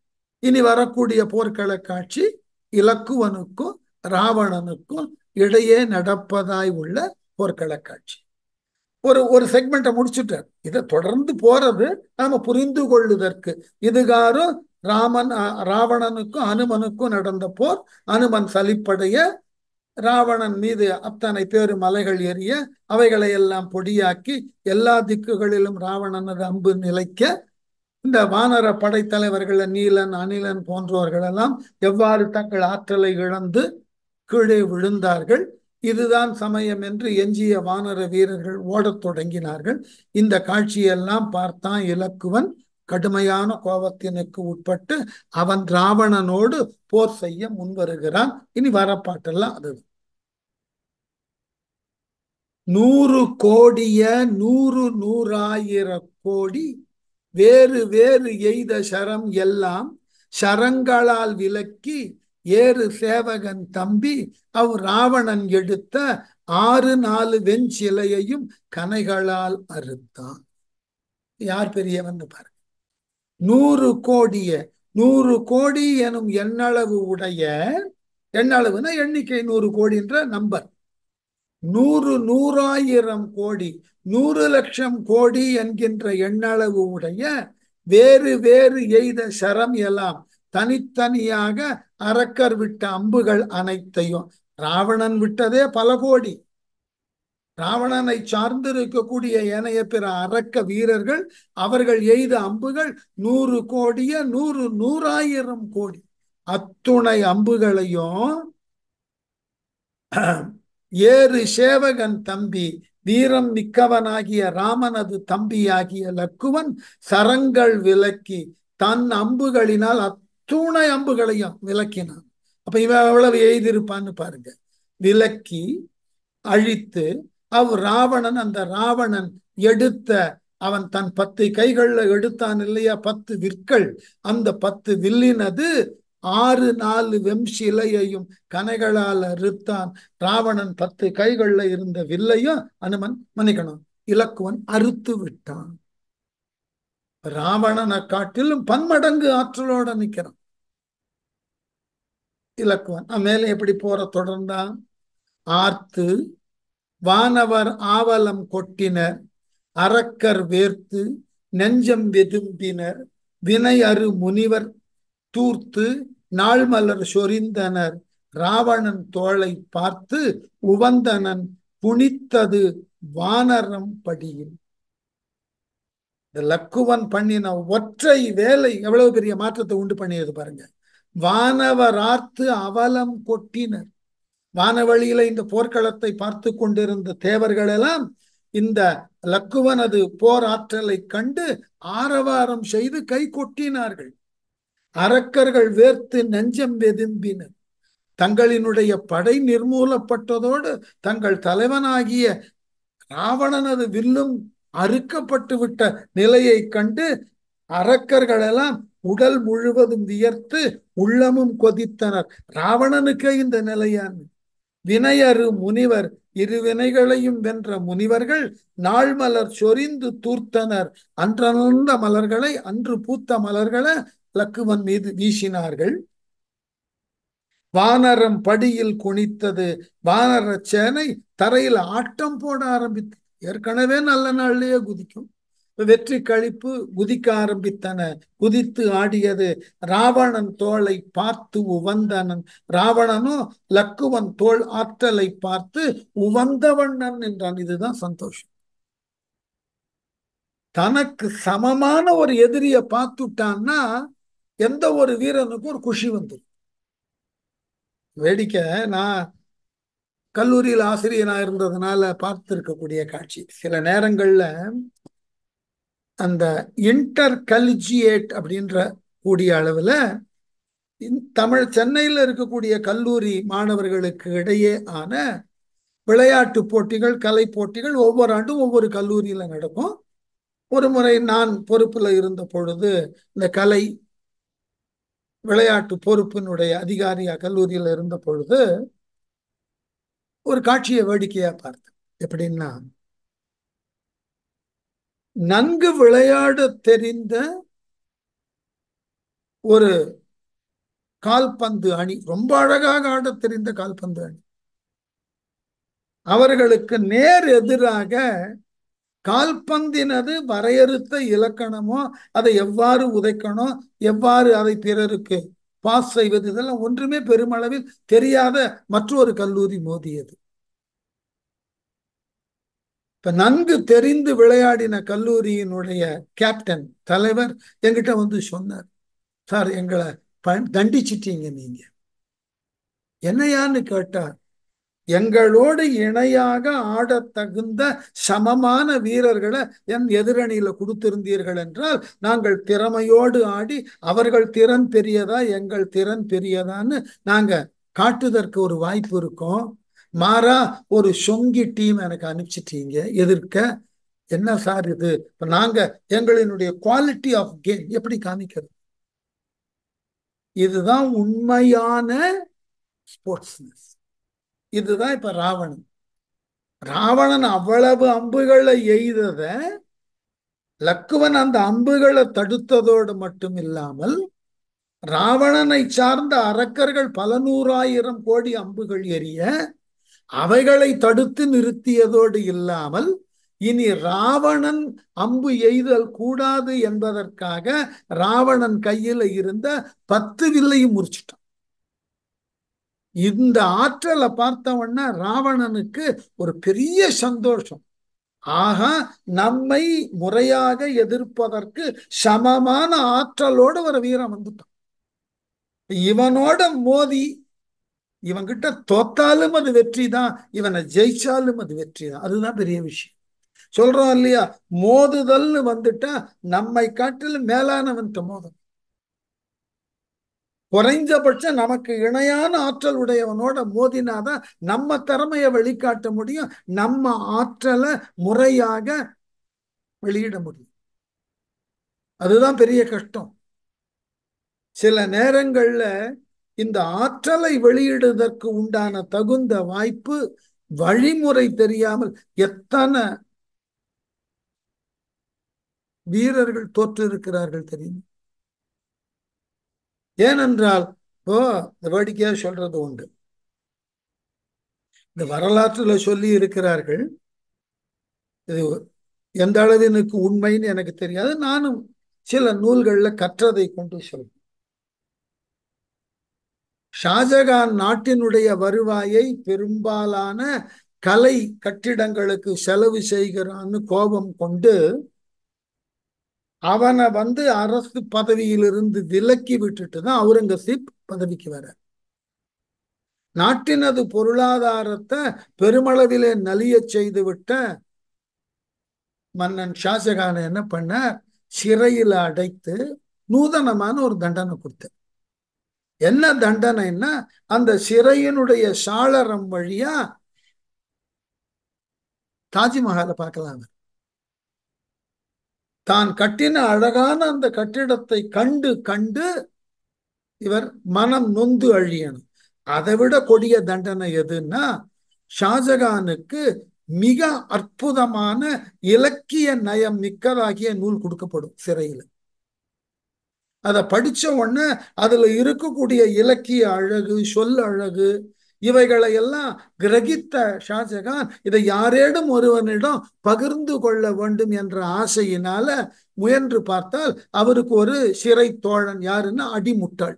A: இனி வரக்கூடிய போர்க்கள காட்சி இலக்குவனுக்கும் ராவணனுக்கும் இடையே நடப்பதாய் உள்ள போர்க்கள காட்சி ஒரு ஒரு செக்மெண்ட்டை முடிச்சுட்டார் இதை தொடர்ந்து போறது நாம புரிந்து கொள்ளுதற்கு இதுகாரும் ராமன் ராவணனுக்கும் அனுமனுக்கும் நடந்த போர் அனுமன் சலிப்படைய ராவணன் மீது அத்தனை பேரு மலைகள் எறிய அவைகளை எல்லாம் பொடியாக்கி எல்லா திக்குகளிலும் ராவணனது அம்பு நிலைக்க இந்த வானர படைத்தலைவர்கள் நீலன் அனிலன் போன்றவர்கள் எல்லாம் எவ்வாறு தங்கள் ஆற்றலை இழந்து கீழே விழுந்தார்கள் இதுதான் சமயம் என்று எஞ்சிய வானர வீரர்கள் ஓடத் தொடங்கினார்கள் இந்த காட்சியெல்லாம் பார்த்தான் இலக்குவன் கடுமையான கோபத்தினுக்கு உட்பட்டு அவன் ராவணனோடு போர் செய்ய முன்வருகிறான் இனி வரப்பாட்டெல்லாம் அது நூறு கோடிய நூறு நூறாயிர கோடி வேறு வேறு எய்த சரம் எல்லாம் சரங்களால் விலக்கி ஏறு சேவகன் தம்பி அவ் ராவணன் எடுத்த ஆறு நாலு வெஞ்சிலையையும் கனைகளால் அறுத்தான் யார் பெரியவன் பாருங்க நூறு கோடிய நூறு கோடி எனும் எண்ணளவு உடைய எண்ணளவுனா எண்ணிக்கை நூறு கோடின்ற நம்பர் நூறு நூறாயிரம் கோடி நூறு லட்சம் கோடி என்கின்ற எண்ணளவு உடைய வேறு வேறு எய்த சரம் எல்லாம் தனித்தனியாக அரக்கர் விட்ட அம்புகள் அனைத்தையும் ராவணன் விட்டதே பல கோடி ராவணனை சார்ந்திருக்கக்கூடிய ஏனைய பிற அரக்க வீரர்கள் அவர்கள் எய்த அம்புகள் நூறு கோடிய நூறு நூறாயிரம் கோடி அத்துணை அம்புகளையும் ஏறு சேவகன் தம்பி வீரம் மிக்கவனாகிய ராமனது தம்பியாகிய லக்குவன் சரங்கள் விலக்கி தன் அம்புகளினால் அத்துணை அம்புகளையும் விலக்கினான் அப்ப இவன் எவ்வளவு எய்திருப்பான்னு பாருங்க விலக்கி அழித்து அவ் ராவணன் அந்த ராவணன் எடுத்த அவன் தன் பத்து கைகள்ல எடுத்தான் இல்லையா பத்து விற்கள் அந்த பத்து வில்லினது ஆறு நாலு வெம்சிலையையும் கனைகளால் அறுத்தான் ராவணன் பத்து கைகள்ல இருந்த வில்லையும் அனுமன் மன்னிக்கணும் இலக்குவன் அறுத்து விட்டான் ராவணனை காட்டிலும் பன்மடங்கு ஆற்றலோட நிக்கிறான் இலக்குவன் மேலே எப்படி போற தொடர்ந்தான் ஆர்த்து வானவர் ஆவலம் கொட்டினர் அரக்கர் வேர்த்து நெஞ்சம் வெதும்பினர் வினை அரு முனிவர் தூர்த்து நாள் மலர் சொரிந்தனர் ராவணன் தோளை பார்த்து உவந்தனன் புனித்தது வானரம் படியில் இந்த லக்குவன் பண்ணின ஒற்றை வேலை எவ்வளவு பெரிய மாற்றத்தை உண்டு பண்ணியது பாருங்க வானவரார்த்து அவலம் கொட்டினர் வானவழியில இந்த போர்க்களத்தை பார்த்து கொண்டிருந்த தேவர்கள் எல்லாம் இந்த லக்குவனது போர் ஆற்றலை கண்டு ஆரவாரம் செய்து கை கொட்டினார்கள் அரக்கர்கள் வேர்த்து நெஞ்சம் வெதும்பினர் தங்களினுடைய படை நிர்மூலப்பட்டதோடு தங்கள் தலைவனாகிய ராவணனது வில்லும் அறுக்கப்பட்டு விட்ட நிலையை கண்டு அரக்கர்கள் எல்லாம் உடல் முழுவதும் வியர்த்து உள்ளமும் கொதித்தனர் ராவணனுக்கே இந்த நிலையான் வினையரு முனிவர் இரு வினைகளையும் வென்ற முனிவர்கள் நாள் மலர் சொரிந்து தூர்த்தனர் அன்றந்த மலர்களை அன்று பூத்த மலர்களை லக்குவன் மீது வீசினார்கள் வானரம் படியில் குனித்தது வானர சேனை தரையில் ஆட்டம் போட ஆரம்பித்தது ஏற்கனவே நல்ல நாள்லயே குதிக்கும் வெற்றி கழிப்பு குதிக்க ஆரம்பித்தன குதித்து ஆடியது ராவணன் தோளை பார்த்து உவந்தனன் ராவணனும் லக்குவன் தோல் ஆற்றலை பார்த்து உவந்தவண்ணன் என்றான் இதுதான் சந்தோஷம் தனக்கு சமமான ஒரு எதிரிய பார்த்துட்டான்னா எந்த ஒரு வீரனுக்கும் ஒரு குஷி வந்துடும் வேடிக்கை நான் கல்லூரியில் ஆசிரியனா இருந்ததுனால பார்த்துருக்கக்கூடிய காட்சி சில நேரங்கள்ல அந்த இன்டர் கல்ஜியேட் அப்படின்ற கூடிய அளவுல தமிழ் சென்னையில் இருக்கக்கூடிய கல்லூரி மாணவர்களுக்கு இடையே ஆன விளையாட்டு போட்டிகள் கலை போட்டிகள் ஒவ்வொரு ஆண்டும் ஒவ்வொரு கல்லூரியில் நடக்கும் ஒரு முறை நான் பொறுப்பில் இருந்த பொழுது இந்த கலை விளையாட்டு பொறுப்பினுடைய அதிகாரியாக கல்லூரியில் இருந்த பொழுது ஒரு காட்சியை வேடிக்கையா பார்த்தேன் எப்படின்னா நன்கு விளையாட தெரிந்த ஒரு கால்பந்து அணி ரொம்ப அழகாக ஆட தெரிந்த கால்பந்து அணி அவர்களுக்கு நேர் எதிராக கால்பந்தினது வரையறுத்த இலக்கணமோ அதை எவ்வாறு உதைக்கணும் எவ்வாறு அதை பிறருக்கு பாஸ் செய்வது இதெல்லாம் ஒன்றுமே பெருமளவில் தெரியாத மற்றொரு கல்லூரி மோதியது இப்ப நன்கு தெரிந்து விளையாடின கல்லூரியினுடைய கேப்டன் தலைவர் எங்கிட்ட வந்து சொன்னார் சார் எங்களை தண்டிச்சிட்டீங்க நீங்க என்னையான்னு கேட்டார் எங்களோடு இணையாக ஆடத்தகுந்த சமமான வீரர்களை என் எதிரணியில கொடுத்திருந்தீர்கள் என்றால் நாங்கள் திறமையோடு ஆடி அவர்கள் திறன் பெரியதா எங்கள் திறன் பெரியதான்னு நாங்க காட்டுதற்கு ஒரு வாய்ப்பு இருக்கும் மாறா ஒரு சொங்கி டீம் எனக்கு அனுப்பிச்சிட்டீங்க எதிர்க்க என்ன சார் இது இப்ப நாங்க எங்களினுடைய குவாலிட்டி ஆஃப் கேம் எப்படி காமிக்கிறது இதுதான் உண்மையான ஸ்போர்ட்ஸ்னஸ் இதுதான் இப்ப ராவணன் ராவணன் அவ்வளவு அம்புகளை எய்தத லக்குவன் அந்த அம்புகளை தடுத்ததோடு மட்டும் இல்லாமல் ராவணனை சார்ந்த அரக்கர்கள் பல நூறாயிரம் கோடி அம்புகள் எரிய அவைகளை தடுத்து நிறுத்தியதோடு இல்லாமல் இனி ராவணன் அம்பு எய்தல் கூடாது என்பதற்காக ராவணன் கையில இருந்த பத்து வில்லையும் முறிச்சிட்டான் இந்த ஆற்றலை பார்த்தவொன்னா ராவணனுக்கு ஒரு பெரிய சந்தோஷம் ஆக நம்மை முறையாக எதிர்ப்பதற்கு சமமான ஆற்றலோட ஒரு வீரம் வந்துட்டான் இவனோட மோதி இவன்கிட்ட தோத்தாலும் அது வெற்றி தான் இவனை ஜெயிச்சாலும் அது வெற்றி தான் அதுதான் பெரிய விஷயம் சொல்றோம் இல்லையா மோதுதல்னு வந்துட்டா நம்மை காட்டிலும் மேலானவன் மோதல் குறைஞ்சபட்சம் நமக்கு இணையான ஆற்றல் உடையவனோட மோதினாதான் நம்ம திறமையை வெளிக்காட்ட முடியும் நம்ம ஆற்றலை முறையாக வெளியிட முடியும் அதுதான் பெரிய கஷ்டம் சில நேரங்கள்ல இந்த ஆற்றலை வெளியிடுவதற்கு உண்டான தகுந்த வாய்ப்பு வழிமுறை தெரியாமல் எத்தனை வீரர்கள் தோற்று இருக்கிறார்கள் தெரியும் ஏனென்றால் இப்போ இந்த வேடிக்கையாக சொல்றது உண்டு இந்த வரலாற்றுல சொல்லி இருக்கிறார்கள் இது எந்த அளவு எனக்கு உண்மைன்னு எனக்கு தெரியாது நானும் சில நூல்கள்ல கற்றதை கொண்டு சொல்றேன் ஷாஜகான் நாட்டினுடைய வருவாயை பெரும்பாலான கலை கட்டிடங்களுக்கு செலவு செய்கிறான்னு கோபம் கொண்டு அவனை வந்து அரசு பதவியிலிருந்து விலக்கி விட்டுட்டு தான் அவுரங்கசீப் பதவிக்கு வர நாட்டினது பொருளாதாரத்தை பெருமளவிலே நலிய செய்து விட்ட மன்னன் ஷாஜகான என்ன பண்ண சிறையில் அடைத்து நூதனமான ஒரு தண்டனை கொடுத்த என்ன தண்டனைன்னா அந்த சிறையினுடைய சாளரம் வழியா தாஜ்மஹாலை பார்க்கலாம் தான் கட்டின அழகான அந்த கட்டிடத்தை கண்டு கண்டு இவர் மனம் நொந்து அழியணும் அதை விட கொடிய தண்டனை எதுன்னா ஷாஜகானுக்கு மிக அற்புதமான இலக்கிய நயம் மிக்கதாகிய நூல் கொடுக்கப்படும் சிறையில அதை படிச்ச உடனே அதுல இருக்கக்கூடிய இலக்கிய அழகு சொல் அழகு இவைகளை எல்லாம் கிரகித்த ஷாஜகான் இதை யாரேடும் ஒருவனிடம் பகிர்ந்து கொள்ள வேண்டும் என்ற ஆசையினால முயன்று பார்த்தால் அவருக்கு ஒரு சிறை தோழன் யாருன்னா அடிமுட்டாள்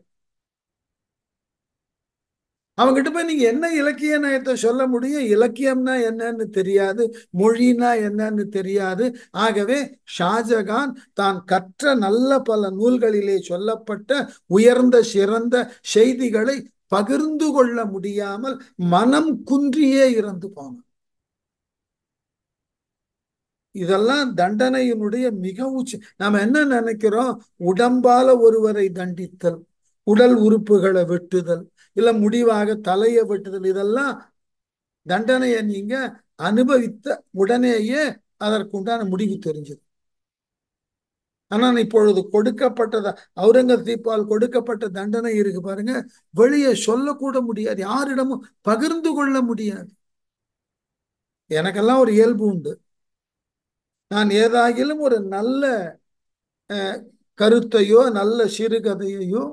A: அவங்ககிட்ட போய் நீங்க என்ன இலக்கிய நயத்தை சொல்ல முடியும் இலக்கியம்னா என்னன்னு தெரியாது மொழினா என்னன்னு தெரியாது ஆகவே ஷாஜகான் தான் கற்ற நல்ல பல நூல்களிலே சொல்லப்பட்ட உயர்ந்த சிறந்த செய்திகளை பகிர்ந்து கொள்ள முடியாமல் மனம் குன்றியே இறந்து போன இதெல்லாம் தண்டனையினுடைய மிக உச்சி நாம என்ன நினைக்கிறோம் உடம்பால ஒருவரை தண்டித்தல் உடல் உறுப்புகளை வெட்டுதல் இல்ல முடிவாக தலையை வெட்டுதல் இதெல்லாம் தண்டனையை நீங்க அனுபவித்த உடனேயே அதற்குண்டான முடிவு தெரிஞ்சது ஆனால் இப்பொழுது கொடுக்கப்பட்டத அவுரங்கசீப்பால் கொடுக்கப்பட்ட தண்டனை இருக்கு பாருங்க வெளியே சொல்லக்கூட முடியாது யாரிடமும் பகிர்ந்து கொள்ள முடியாது எனக்கெல்லாம் ஒரு இயல்பு உண்டு நான் ஏதாகிலும் ஒரு நல்ல கருத்தையோ நல்ல சிறுகதையோ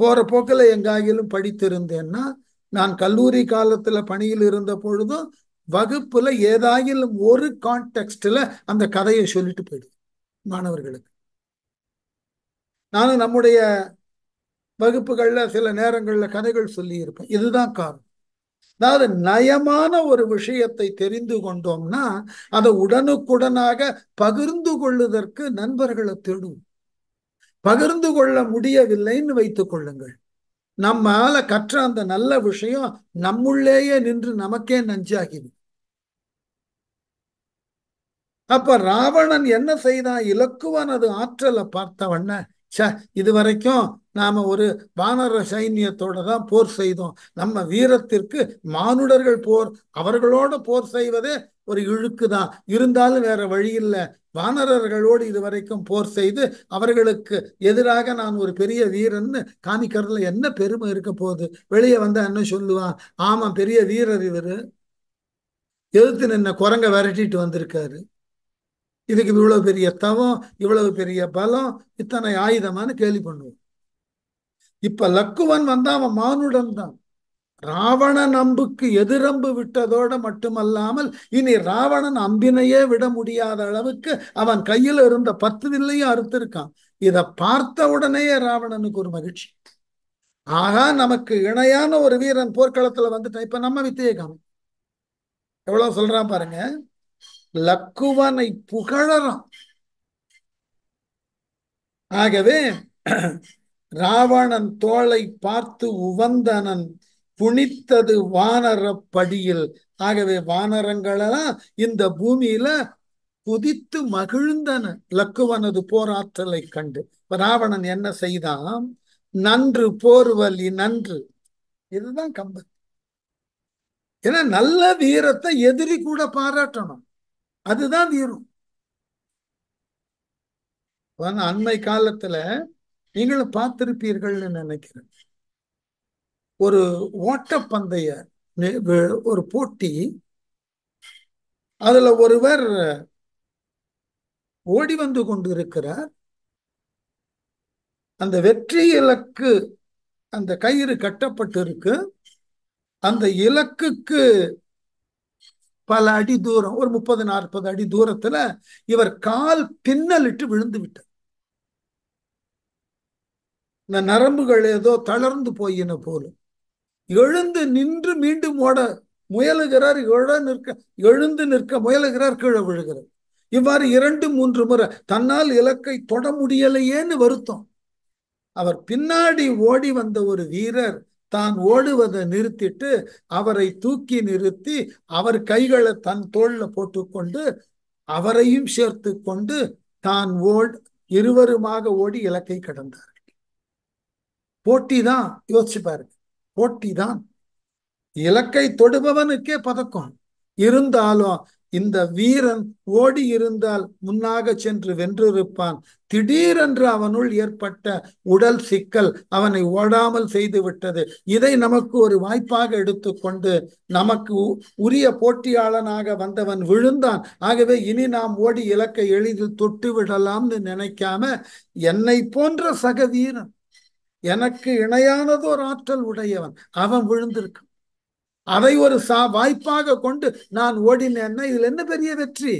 A: போற போக்கில் எங்காகிலும் படித்திருந்தேன்னா நான் கல்லூரி காலத்துல பணியில் இருந்த பொழுதும் வகுப்புல ஏதாகிலும் ஒரு கான்டெக்ட்ல அந்த கதையை சொல்லிட்டு போயிடுவேன் மாணவர்களுக்கு நானும் நம்முடைய வகுப்புகளில் சில நேரங்களில் கதைகள் சொல்லியிருப்பேன் இதுதான் காரணம் அதாவது நயமான ஒரு விஷயத்தை தெரிந்து கொண்டோம்னா அதை உடனுக்குடனாக பகிர்ந்து கொள்ளுதற்கு நண்பர்களை தேடும் பகிர்ந்து கொள்ள முடியவில்லைன்னு வைத்துக் கொள்ளுங்கள் நம்மால கற்ற அந்த நல்ல விஷயம் நம்முள்ளேயே நின்று நமக்கே நஞ்சாகிது அப்ப ராவணன் என்ன செய்தான் இலக்குவனது ஆற்றலை பார்த்தவண்ண ச இது வரைக்கும் நாம ஒரு வானர சைன்யத்தோட தான் போர் செய்தோம் நம்ம வீரத்திற்கு மானுடர்கள் போர் அவர்களோட போர் செய்வதே ஒரு இழுக்கு தான் இருந்தாலும் வேற வழி இல்லை வானரர்களோடு இதுவரைக்கும் போர் செய்து அவர்களுக்கு எதிராக நான் ஒரு பெரிய வீரன்னு காமிக்கிறதுல என்ன பெருமை இருக்க போகுது வெளியே வந்தா என்ன சொல்லுவான் ஆமா பெரிய வீரர் இவர் எழுத்து நின்ன குரங்க விரட்டிட்டு வந்திருக்காரு இதுக்கு இவ்வளவு பெரிய தவம் இவ்வளவு பெரிய பலம் இத்தனை ஆயுதமானு கேள்வி பண்ணுவோம் இப்ப லக்குவன் வந்தா அவன் மானுடன் தான் ராவண நம்புக்கு எதிரம்பு விட்டதோட மட்டுமல்லாமல் இனி ராவணன் அம்பினையே விட முடியாத அளவுக்கு அவன் கையில் இருந்த பத்து வில்லையும் அறுத்திருக்கான் இதை பார்த்த உடனேயே ராவணனுக்கு ஒரு மகிழ்ச்சி ஆகா நமக்கு இணையான ஒரு வீரன் போர்க்களத்துல வந்துட்டான் இப்ப நம்ம வித்தியை எவ்வளவு சொல்றான் பாருங்க லக்குவனை புகழறான் ஆகவே ராவணன் தோளை பார்த்து உவந்தனன் புனித்தது வானரப்படியில் ஆகவே வானரங்களெல்லாம் இந்த பூமியில புதித்து மகிழ்ந்தன லக்குவனது போராற்றலை கண்டு ராவணன் என்ன செய்தான் நன்று போர்வலி நன்று இதுதான் கம்பன் ஏன்னா நல்ல வீரத்தை எதிரி கூட பாராட்டணும் அதுதான் தீரும் அண்மை காலத்துல நீங்களும் பார்த்திருப்பீர்கள்னு நினைக்கிறேன் ஒரு ஓட்ட பந்தய ஒரு போட்டி அதுல ஒருவர் ஓடி வந்து கொண்டிருக்கிறார் அந்த வெற்றி இலக்கு அந்த கயிறு கட்டப்பட்டிருக்கு அந்த இலக்குக்கு பல அடி தூரம் ஒரு முப்பது நாற்பது அடி தூரத்துல இவர் கால் பின்னலிட்டு விழுந்து விட்டார் இந்த நரம்புகள் ஏதோ தளர்ந்து போயின போல எழுந்து நின்று மீண்டும் ஓட முயலுகிறார் எழ நிற்க எழுந்து நிற்க முயலுகிறார் கீழே விழுகிறார் இவ்வாறு இரண்டு மூன்று முறை தன்னால் இலக்கை தொட முடியலையேன்னு வருத்தம் அவர் பின்னாடி ஓடி வந்த ஒரு வீரர் தான் ஓடுவதை நிறுத்திட்டு அவரை தூக்கி நிறுத்தி அவர் கைகளை தன் தோல்ல போட்டுக்கொண்டு அவரையும் சேர்த்து கொண்டு தான் ஓட் இருவருமாக ஓடி இலக்கை கடந்தார்கள் போட்டி தான் யோசிச்சு பாருங்க போட்டி தான் இலக்கை தொடுபவனுக்கே பதக்கம் இருந்தாலும் இந்த வீரன் ஓடி இருந்தால் முன்னாக சென்று வென்றிருப்பான் திடீரென்று அவனுள் ஏற்பட்ட உடல் சிக்கல் அவனை ஓடாமல் செய்து விட்டது இதை நமக்கு ஒரு வாய்ப்பாக எடுத்துக்கொண்டு நமக்கு உரிய போட்டியாளனாக வந்தவன் விழுந்தான் ஆகவே இனி நாம் ஓடி இலக்கை எளிதில் தொட்டு விடலாம்னு நினைக்காம என்னை போன்ற சக வீரன் எனக்கு இணையானதோர் ஆற்றல் உடையவன் அவன் விழுந்திருக்கான் அதை ஒரு சா வாய்ப்பாக கொண்டு நான் ஓடினேன்னா இதுல என்ன பெரிய வெற்றி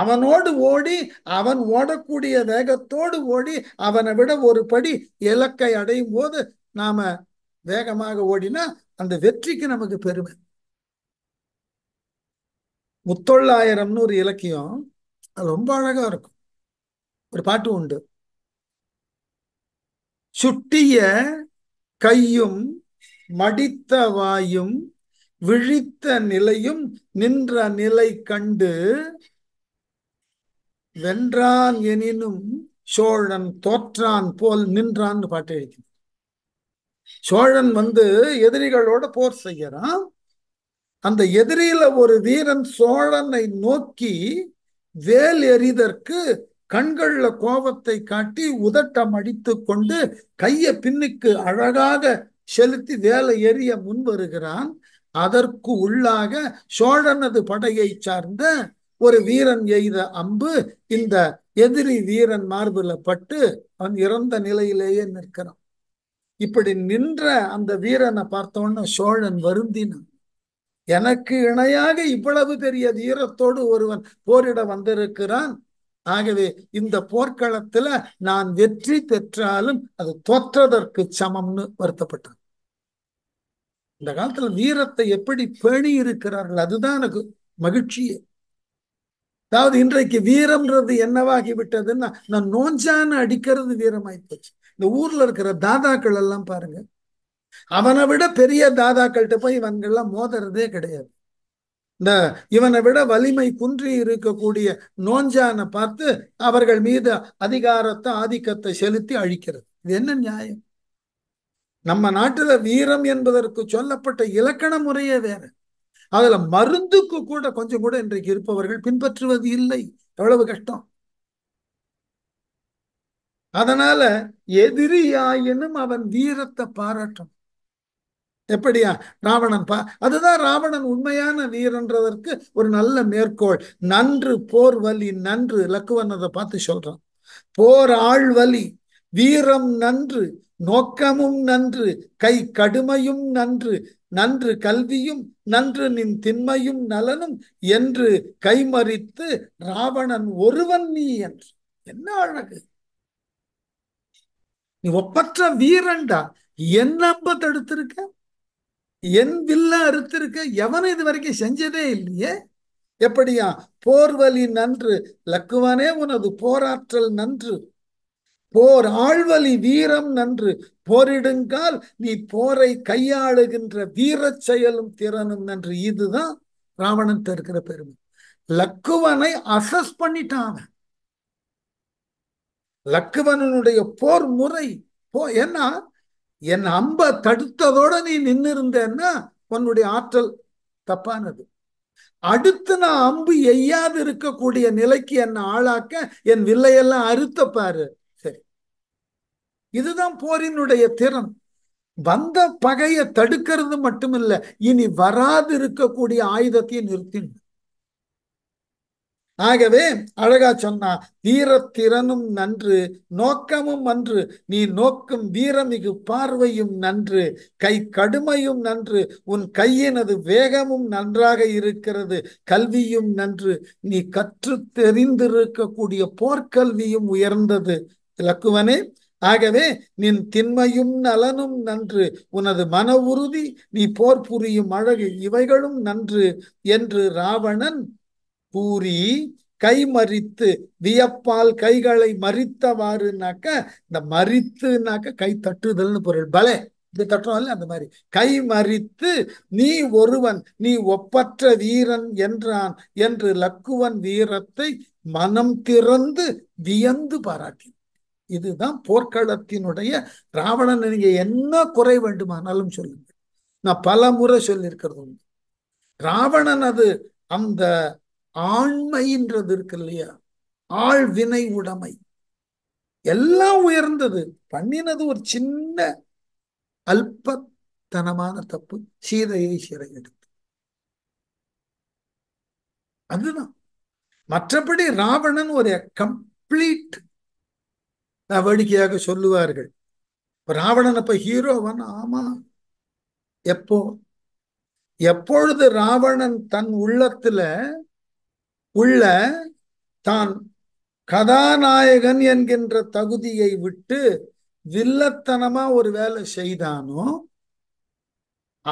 A: அவனோடு ஓடி அவன் ஓடக்கூடிய வேகத்தோடு ஓடி அவனை விட ஒரு படி இலக்கை அடையும் போது நாம வேகமாக ஓடினா அந்த வெற்றிக்கு நமக்கு பெருமை முத்தொள்ளாயிரம்னு ஒரு இலக்கியம் அது ரொம்ப அழகா இருக்கும் ஒரு பாட்டு உண்டு சுட்டிய கையும் மடித்த வாயும் விழித்த நிலையும் நின்ற நிலை கண்டு வென்றான் எனினும் சோழன் தோற்றான் போல் நின்றான்னு பாட்டு எழுதி சோழன் வந்து எதிரிகளோட போர் செய்யறான் அந்த எதிரியில ஒரு வீரன் சோழனை நோக்கி வேல் எறிதற்கு கண்கள்ல கோபத்தை காட்டி உதட்டம் அடித்து கொண்டு கைய பின்னுக்கு அழகாக செலுத்தி வேலை எறிய முன் வருகிறான் அதற்கு உள்ளாக சோழனது படையை சார்ந்த ஒரு வீரன் எய்த அம்பு இந்த எதிரி வீரன் மார்பில் பட்டு அவன் இறந்த நிலையிலேயே நிற்கிறான் இப்படி நின்ற அந்த வீரனை பார்த்தோன்னு சோழன் வருந்தினான் எனக்கு இணையாக இவ்வளவு பெரிய வீரத்தோடு ஒருவன் போரிட வந்திருக்கிறான் ஆகவே இந்த போர்க்களத்துல நான் வெற்றி பெற்றாலும் அது தோற்றதற்கு சமம்னு வருத்தப்பட்டது இந்த காலத்துல வீரத்தை எப்படி பேணி இருக்கிறார்கள் அதுதான் எனக்கு மகிழ்ச்சியே அதாவது இன்றைக்கு வீரம்ன்றது என்னவாகி விட்டதுன்னா நான் நோஞ்சான அடிக்கிறது வீரம் போச்சு இந்த ஊர்ல இருக்கிற தாதாக்கள் எல்லாம் பாருங்க அவனை விட பெரிய தாதாக்கள்கிட்ட போய் இவங்கெல்லாம் மோதுறதே கிடையாது இந்த இவனை விட வலிமை குன்றி இருக்கக்கூடிய நோஞ்சானை பார்த்து அவர்கள் மீது அதிகாரத்தை ஆதிக்கத்தை செலுத்தி அழிக்கிறது இது என்ன நியாயம் நம்ம நாட்டுல வீரம் என்பதற்கு சொல்லப்பட்ட இலக்கண முறையே வேற அதுல மருந்துக்கு கூட கொஞ்சம் கூட இன்றைக்கு இருப்பவர்கள் பின்பற்றுவது இல்லை எவ்வளவு கஷ்டம் அதனால எதிரியாயினும் அவன் வீரத்தை பாராட்டும் எப்படியா ராவணன் பா அதுதான் ராவணன் உண்மையான வீரன்றதற்கு ஒரு நல்ல மேற்கோள் நன்று போர் வலி நன்று லக்குவன் அதை பார்த்து சொல்றான் போர் ஆள் வலி வீரம் நன்று நோக்கமும் நன்று கை கடுமையும் நன்று நன்று கல்வியும் நன்று நின் திண்மையும் நலனும் என்று கைமறித்து ராவணன் ஒருவன் நீ என்று என்ன அழகு நீ ஒப்பற்ற வீரண்டா என்ன தடுத்திருக்க என் வில்ல அறுத்திருக்க எவனும் இது வரைக்கும் செஞ்சதே இல்லையே எப்படியா வலி நன்று லக்குவனே உனது போராற்றல் நன்று போர் ஆழ்வலி வீரம் நன்று போரிடுங்கால் நீ போரை கையாளுகின்ற வீர செயலும் திறனும் நன்று இதுதான் ராவணன் இருக்கிற பெருமை லக்குவனை அசஸ் பண்ணிட்டான் லக்குவனனுடைய போர் முறை போ என்ன என் அம்ப தடுத்ததோட நீ நின்று இருந்தேன்னா உன்னுடைய ஆற்றல் தப்பானது அடுத்து நான் அம்பு எய்யாது இருக்கக்கூடிய நிலைக்கு என்னை ஆளாக்க என் வில்லையெல்லாம் அறுத்த பாரு சரி இதுதான் போரினுடைய திறன் வந்த பகையை தடுக்கிறது மட்டுமில்ல இனி வராது இருக்கக்கூடிய ஆயுதத்தையும் நிறுத்தின ஆகவே அழகா சொன்னா வீரத்திறனும் நன்று நோக்கமும் அன்று நீ நோக்கும் வீரமிகு பார்வையும் நன்று கை கடுமையும் நன்று உன் கையினது வேகமும் நன்றாக இருக்கிறது கல்வியும் நன்று நீ கற்று தெரிந்திருக்கக்கூடிய போர்க்கல்வியும் உயர்ந்தது இலக்குவனே ஆகவே நின் திண்மையும் நலனும் நன்று உனது மன உறுதி நீ போர் புரியும் அழகு இவைகளும் நன்று என்று ராவணன் பூரி கை மறித்து வியப்பால் கைகளை மறித்தவாறுனாக்க இந்த மறித்துனாக்க கை தட்டுதல்னு பொருள் பலே இப்படி தட்டுறோம் அந்த மாதிரி கை மறித்து நீ ஒருவன் நீ ஒப்பற்ற வீரன் என்றான் என்று லக்குவன் வீரத்தை மனம் திறந்து வியந்து பாராட்டி இதுதான் போர்க்களத்தினுடைய ராவணன் நீங்க என்ன குறை வேண்டுமானாலும் சொல்லுங்க நான் பல முறை சொல்லியிருக்கிறது உண்டு அது அந்த ஆண்மைன்றது இருக்கு இல்லையா ஆழ்வினை உடைமை எல்லாம் உயர்ந்தது பண்ணினது ஒரு சின்ன அல்பத்தனமான தப்பு சீதையை சிறை எடுத்து அதுதான் மற்றபடி ராவணன் ஒரு கம்ப்ளீட் வேடிக்கையாக சொல்லுவார்கள் ராவணன் அப்ப ஹீரோவன் ஆமா எப்போ எப்பொழுது ராவணன் தன் உள்ளத்துல உள்ள தான் கதாநாயகன் என்கின்ற தகுதியை விட்டு வில்லத்தனமா ஒரு வேலை செய்தானோ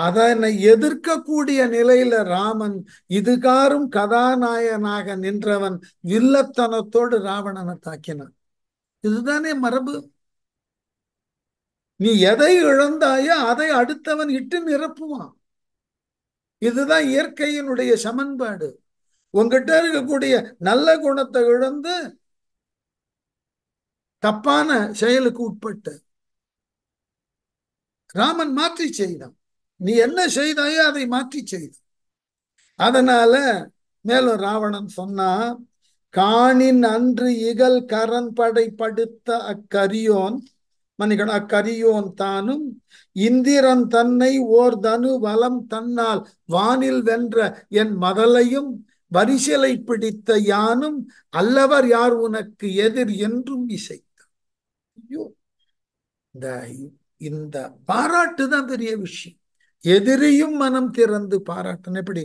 A: அதனை எதிர்க்கக்கூடிய நிலையில ராமன் இதுகாரும் கதாநாயகனாக நின்றவன் வில்லத்தனத்தோடு ராவணனை தாக்கினான் இதுதானே மரபு நீ எதை இழந்தாயோ அதை அடுத்தவன் இட்டு நிரப்புவான் இதுதான் இயற்கையினுடைய சமன்பாடு உங்ககிட்ட இருக்கக்கூடிய நல்ல குணத்தை இழந்து தப்பான செயலுக்கு உட்பட்டு ராமன் மாற்றி செய்தான் நீ என்ன செய்தாயோ அதை மாற்றி செய்த அதனால மேலும் ராவணன் சொன்னா காணின் அன்று இகல் கரன் படை படுத்த அக்கரியோன் மன்னிக்கணும் அக்கரியோன் தானும் இந்திரன் தன்னை ஓர் தனு வலம் தன்னால் வானில் வென்ற என் மதலையும் வரிசலை பிடித்த யானும் அல்லவர் யார் உனக்கு எதிர் என்றும் இசைத்தான் ஐயோ இந்த இந்த பாராட்டு தான் பெரிய விஷயம் எதிரியும் மனம் திறந்து பாராட்டன் எப்படி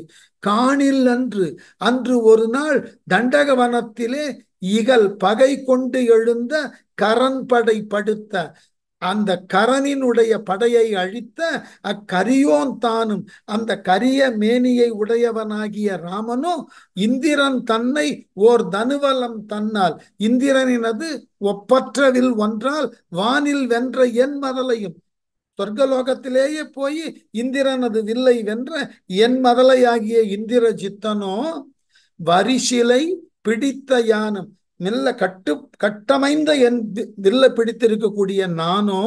A: காணில் அன்று அன்று ஒரு நாள் தண்டகவனத்திலே இகல் பகை கொண்டு எழுந்த படை படுத்த அந்த கரனினுடைய படையை அழித்த அக்கரியோன் தானும் அந்த கரிய மேனியை உடையவனாகிய ராமனும் இந்திரன் தன்னை ஓர் தனுவலம் தன்னால் இந்திரனினது ஒப்பற்றவில் ஒன்றால் வானில் வென்ற என் மதலையும் சொர்க்கலோகத்திலேயே போய் இந்திரனது வில்லை வென்ற என் மதலையாகிய இந்திர ஜித்தனோ வரிசிலை பிடித்த யானம் நல்ல கட்டு கட்டமைந்த என் வில்ல பிடித்திருக்கக்கூடிய நானோ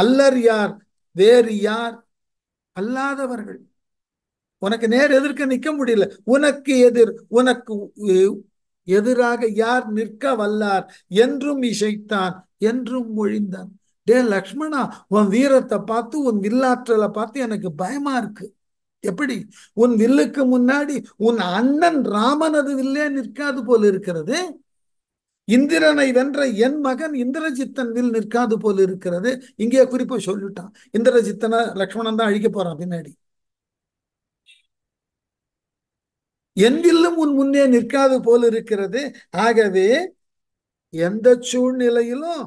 A: அல்லர் யார் வேறு யார் அல்லாதவர்கள் உனக்கு நேர் எதிர்க்க நிற்க முடியல உனக்கு எதிர் உனக்கு எதிராக யார் நிற்க வல்லார் என்றும் இசைத்தான் என்றும் மொழிந்தான் டே லக்ஷ்மணா உன் வீரத்தை பார்த்து உன் வில்லாற்றலை பார்த்து எனக்கு பயமா இருக்கு எப்படி உன் வில்லுக்கு முன்னாடி உன் அண்ணன் ராமனது வில்லே நிற்காது போல இருக்கிறது இந்திரனை வென்ற என் மகன் இந்திரஜித்தன் வில் நிற்காது போல் இருக்கிறது இங்கே குறிப்பா சொல்லிட்டான் இந்திரஜித்தனை லக்ஷ்மணன் தான் அழிக்க போறான் பின்னாடி என் வில்லும் உன் முன்னே நிற்காது போல் இருக்கிறது ஆகவே எந்த சூழ்நிலையிலும்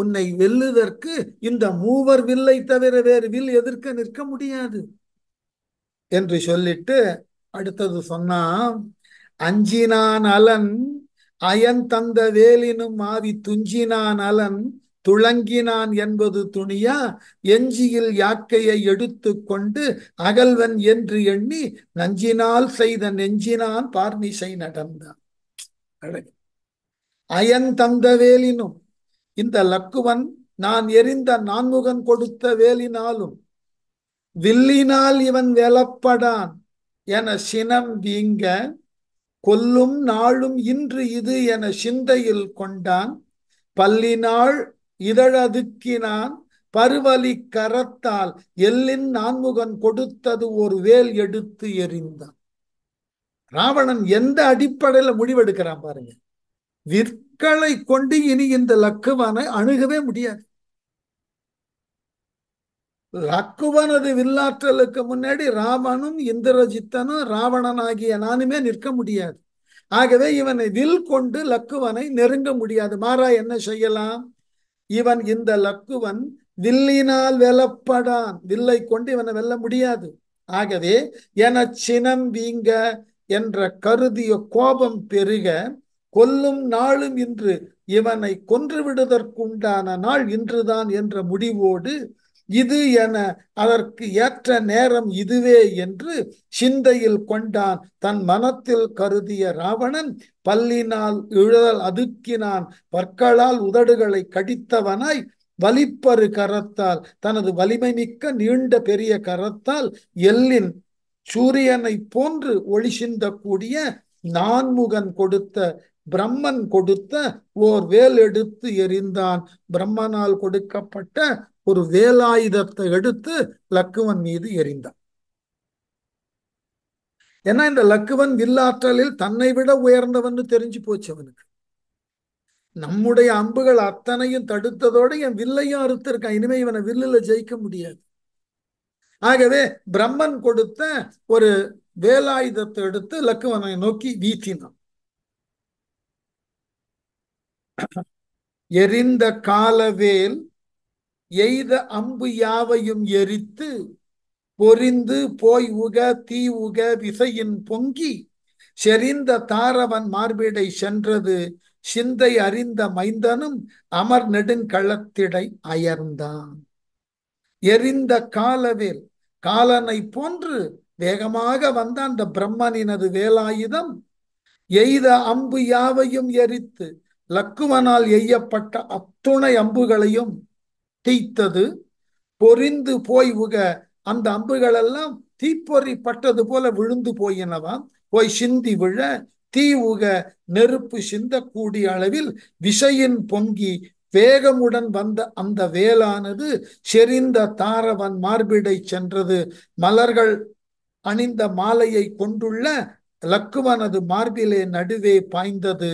A: உன்னை வெல்லுவதற்கு இந்த மூவர் வில்லை தவிர வேறு வில் எதிர்க்க நிற்க முடியாது என்று சொல்லிட்டு அடுத்தது சொன்னான் அஞ்சினான் அலன் அயன் தந்த வேலினும் மாவி துஞ்சினான் அலன் துளங்கினான் என்பது துணியா எஞ்சியில் யாக்கையை எடுத்து கொண்டு அகல்வன் என்று எண்ணி நஞ்சினால் செய்த நெஞ்சினான் பார்னிசை நடந்தான் அயன் தந்த வேலினும் இந்த லக்குவன் நான் எரிந்த நான்முகன் கொடுத்த வேலினாலும் வில்லினால் இவன் வெலப்படான் என சினம் வீங்க கொல்லும் நாளும் இன்று இது என சிந்தையில் கொண்டான் பல்லினாள் இதழதுக்கினான் பருவலி கரத்தால் எல்லின் நான்முகன் கொடுத்தது ஒரு வேல் எடுத்து எறிந்தான் ராவணன் எந்த அடிப்படையில முடிவெடுக்கிறான் பாருங்க விற்களை கொண்டு இனி இந்த லக்குவானை அணுகவே முடியாது லக்குவனது வில்லாற்றலுக்கு முன்னாடி ராமனும் இந்திரஜித்தனும் ராவணனாகிய நானுமே நிற்க முடியாது ஆகவே இவனை வில் கொண்டு லக்குவனை நெருங்க முடியாது மாறா என்ன செய்யலாம் இவன் இந்த லக்குவன் வில்லினால் வெல்லப்படான் வில்லை கொண்டு இவனை வெல்ல முடியாது ஆகவே என சினம் வீங்க என்ற கருதிய கோபம் பெருக கொல்லும் நாளும் இன்று இவனை கொன்று விடுவதற்குண்டான நாள் இன்றுதான் என்ற முடிவோடு இது என அதற்கு ஏற்ற நேரம் இதுவே என்று சிந்தையில் கொண்டான் தன் மனத்தில் கருதிய ராவணன் பல்லினால் இழுதல் அதுக்கினான் பற்களால் உதடுகளை கடித்தவனாய் வலிப்பரு கரத்தால் தனது வலிமை மிக்க நீண்ட பெரிய கரத்தால் எல்லின் சூரியனை போன்று ஒளி சிந்தக்கூடிய நான்முகன் கொடுத்த பிரம்மன் கொடுத்த ஓர் வேல் எடுத்து எரிந்தான் பிரம்மனால் கொடுக்கப்பட்ட ஒரு வேலாயுதத்தை எடுத்து லக்குவன் மீது எரிந்தான் ஏன்னா இந்த லக்குவன் வில்லாற்றலில் தன்னை விட உயர்ந்தவன் தெரிஞ்சு போச்சு அவனுக்கு நம்முடைய அம்புகள் அத்தனையும் தடுத்ததோட என் வில்லையும் அறுத்திருக்கான் இனிமே இவனை வில்லுல ஜெயிக்க முடியாது ஆகவே பிரம்மன் கொடுத்த ஒரு வேலாயுதத்தை எடுத்து லக்குவனை நோக்கி வீசினான் எரிந்த காலவேல் எய்த அம்பு யாவையும் எரித்து பொறிந்து போய் உக தீ உக விசையின் பொங்கி செறிந்த தாரவன் மார்பீடை சென்றது சிந்தை அறிந்த மைந்தனும் அமர் நெடுங்களத்திடை அயர்ந்தான் எரிந்த காலவேல் காலனை போன்று வேகமாக வந்த அந்த பிரம்மனினது வேலாயுதம் எய்த அம்பு யாவையும் எரித்து லக்குமனால் எய்யப்பட்ட அத்துணை அம்புகளையும் தீய்த்தது பொறிந்து போய் உக அந்த அம்புகளெல்லாம் தீப்பொறி பட்டது போல விழுந்து போயினவாம் போய் சிந்தி விழ தீ உக நெருப்பு சிந்தக்கூடிய அளவில் விசையின் பொங்கி வேகமுடன் வந்த அந்த வேலானது செறிந்த தாரவன் மார்பிடை சென்றது மலர்கள் அணிந்த மாலையை கொண்டுள்ள லக்குவனது மார்பிலே நடுவே பாய்ந்தது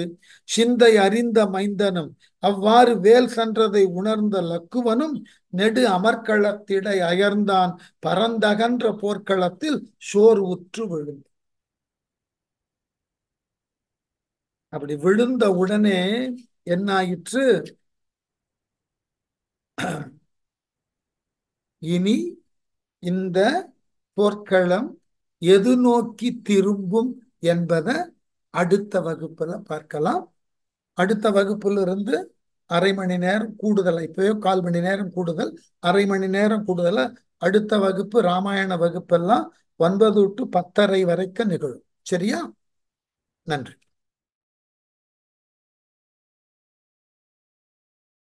A: சிந்தை அறிந்த மைந்தனும் அவ்வாறு வேல் சென்றதை உணர்ந்த லக்குவனும் நெடு அமர்களத்திடை அயர்ந்தான் பரந்தகன்ற போர்க்களத்தில் சோர் உற்று விழுந்து அப்படி விழுந்த உடனே என்ன ஆயிற்று இனி இந்த போர்க்களம் எது நோக்கி திரும்பும் என்பதை அடுத்த வகுப்புல பார்க்கலாம் அடுத்த வகுப்புல இருந்து அரை மணி நேரம் கூடுதல் இப்பயோ கால் மணி நேரம் கூடுதல் அரை மணி நேரம் கூடுதல அடுத்த வகுப்பு ராமாயண வகுப்பெல்லாம் ஒன்பது டு பத்தரை வரைக்கும் நிகழும் சரியா நன்றி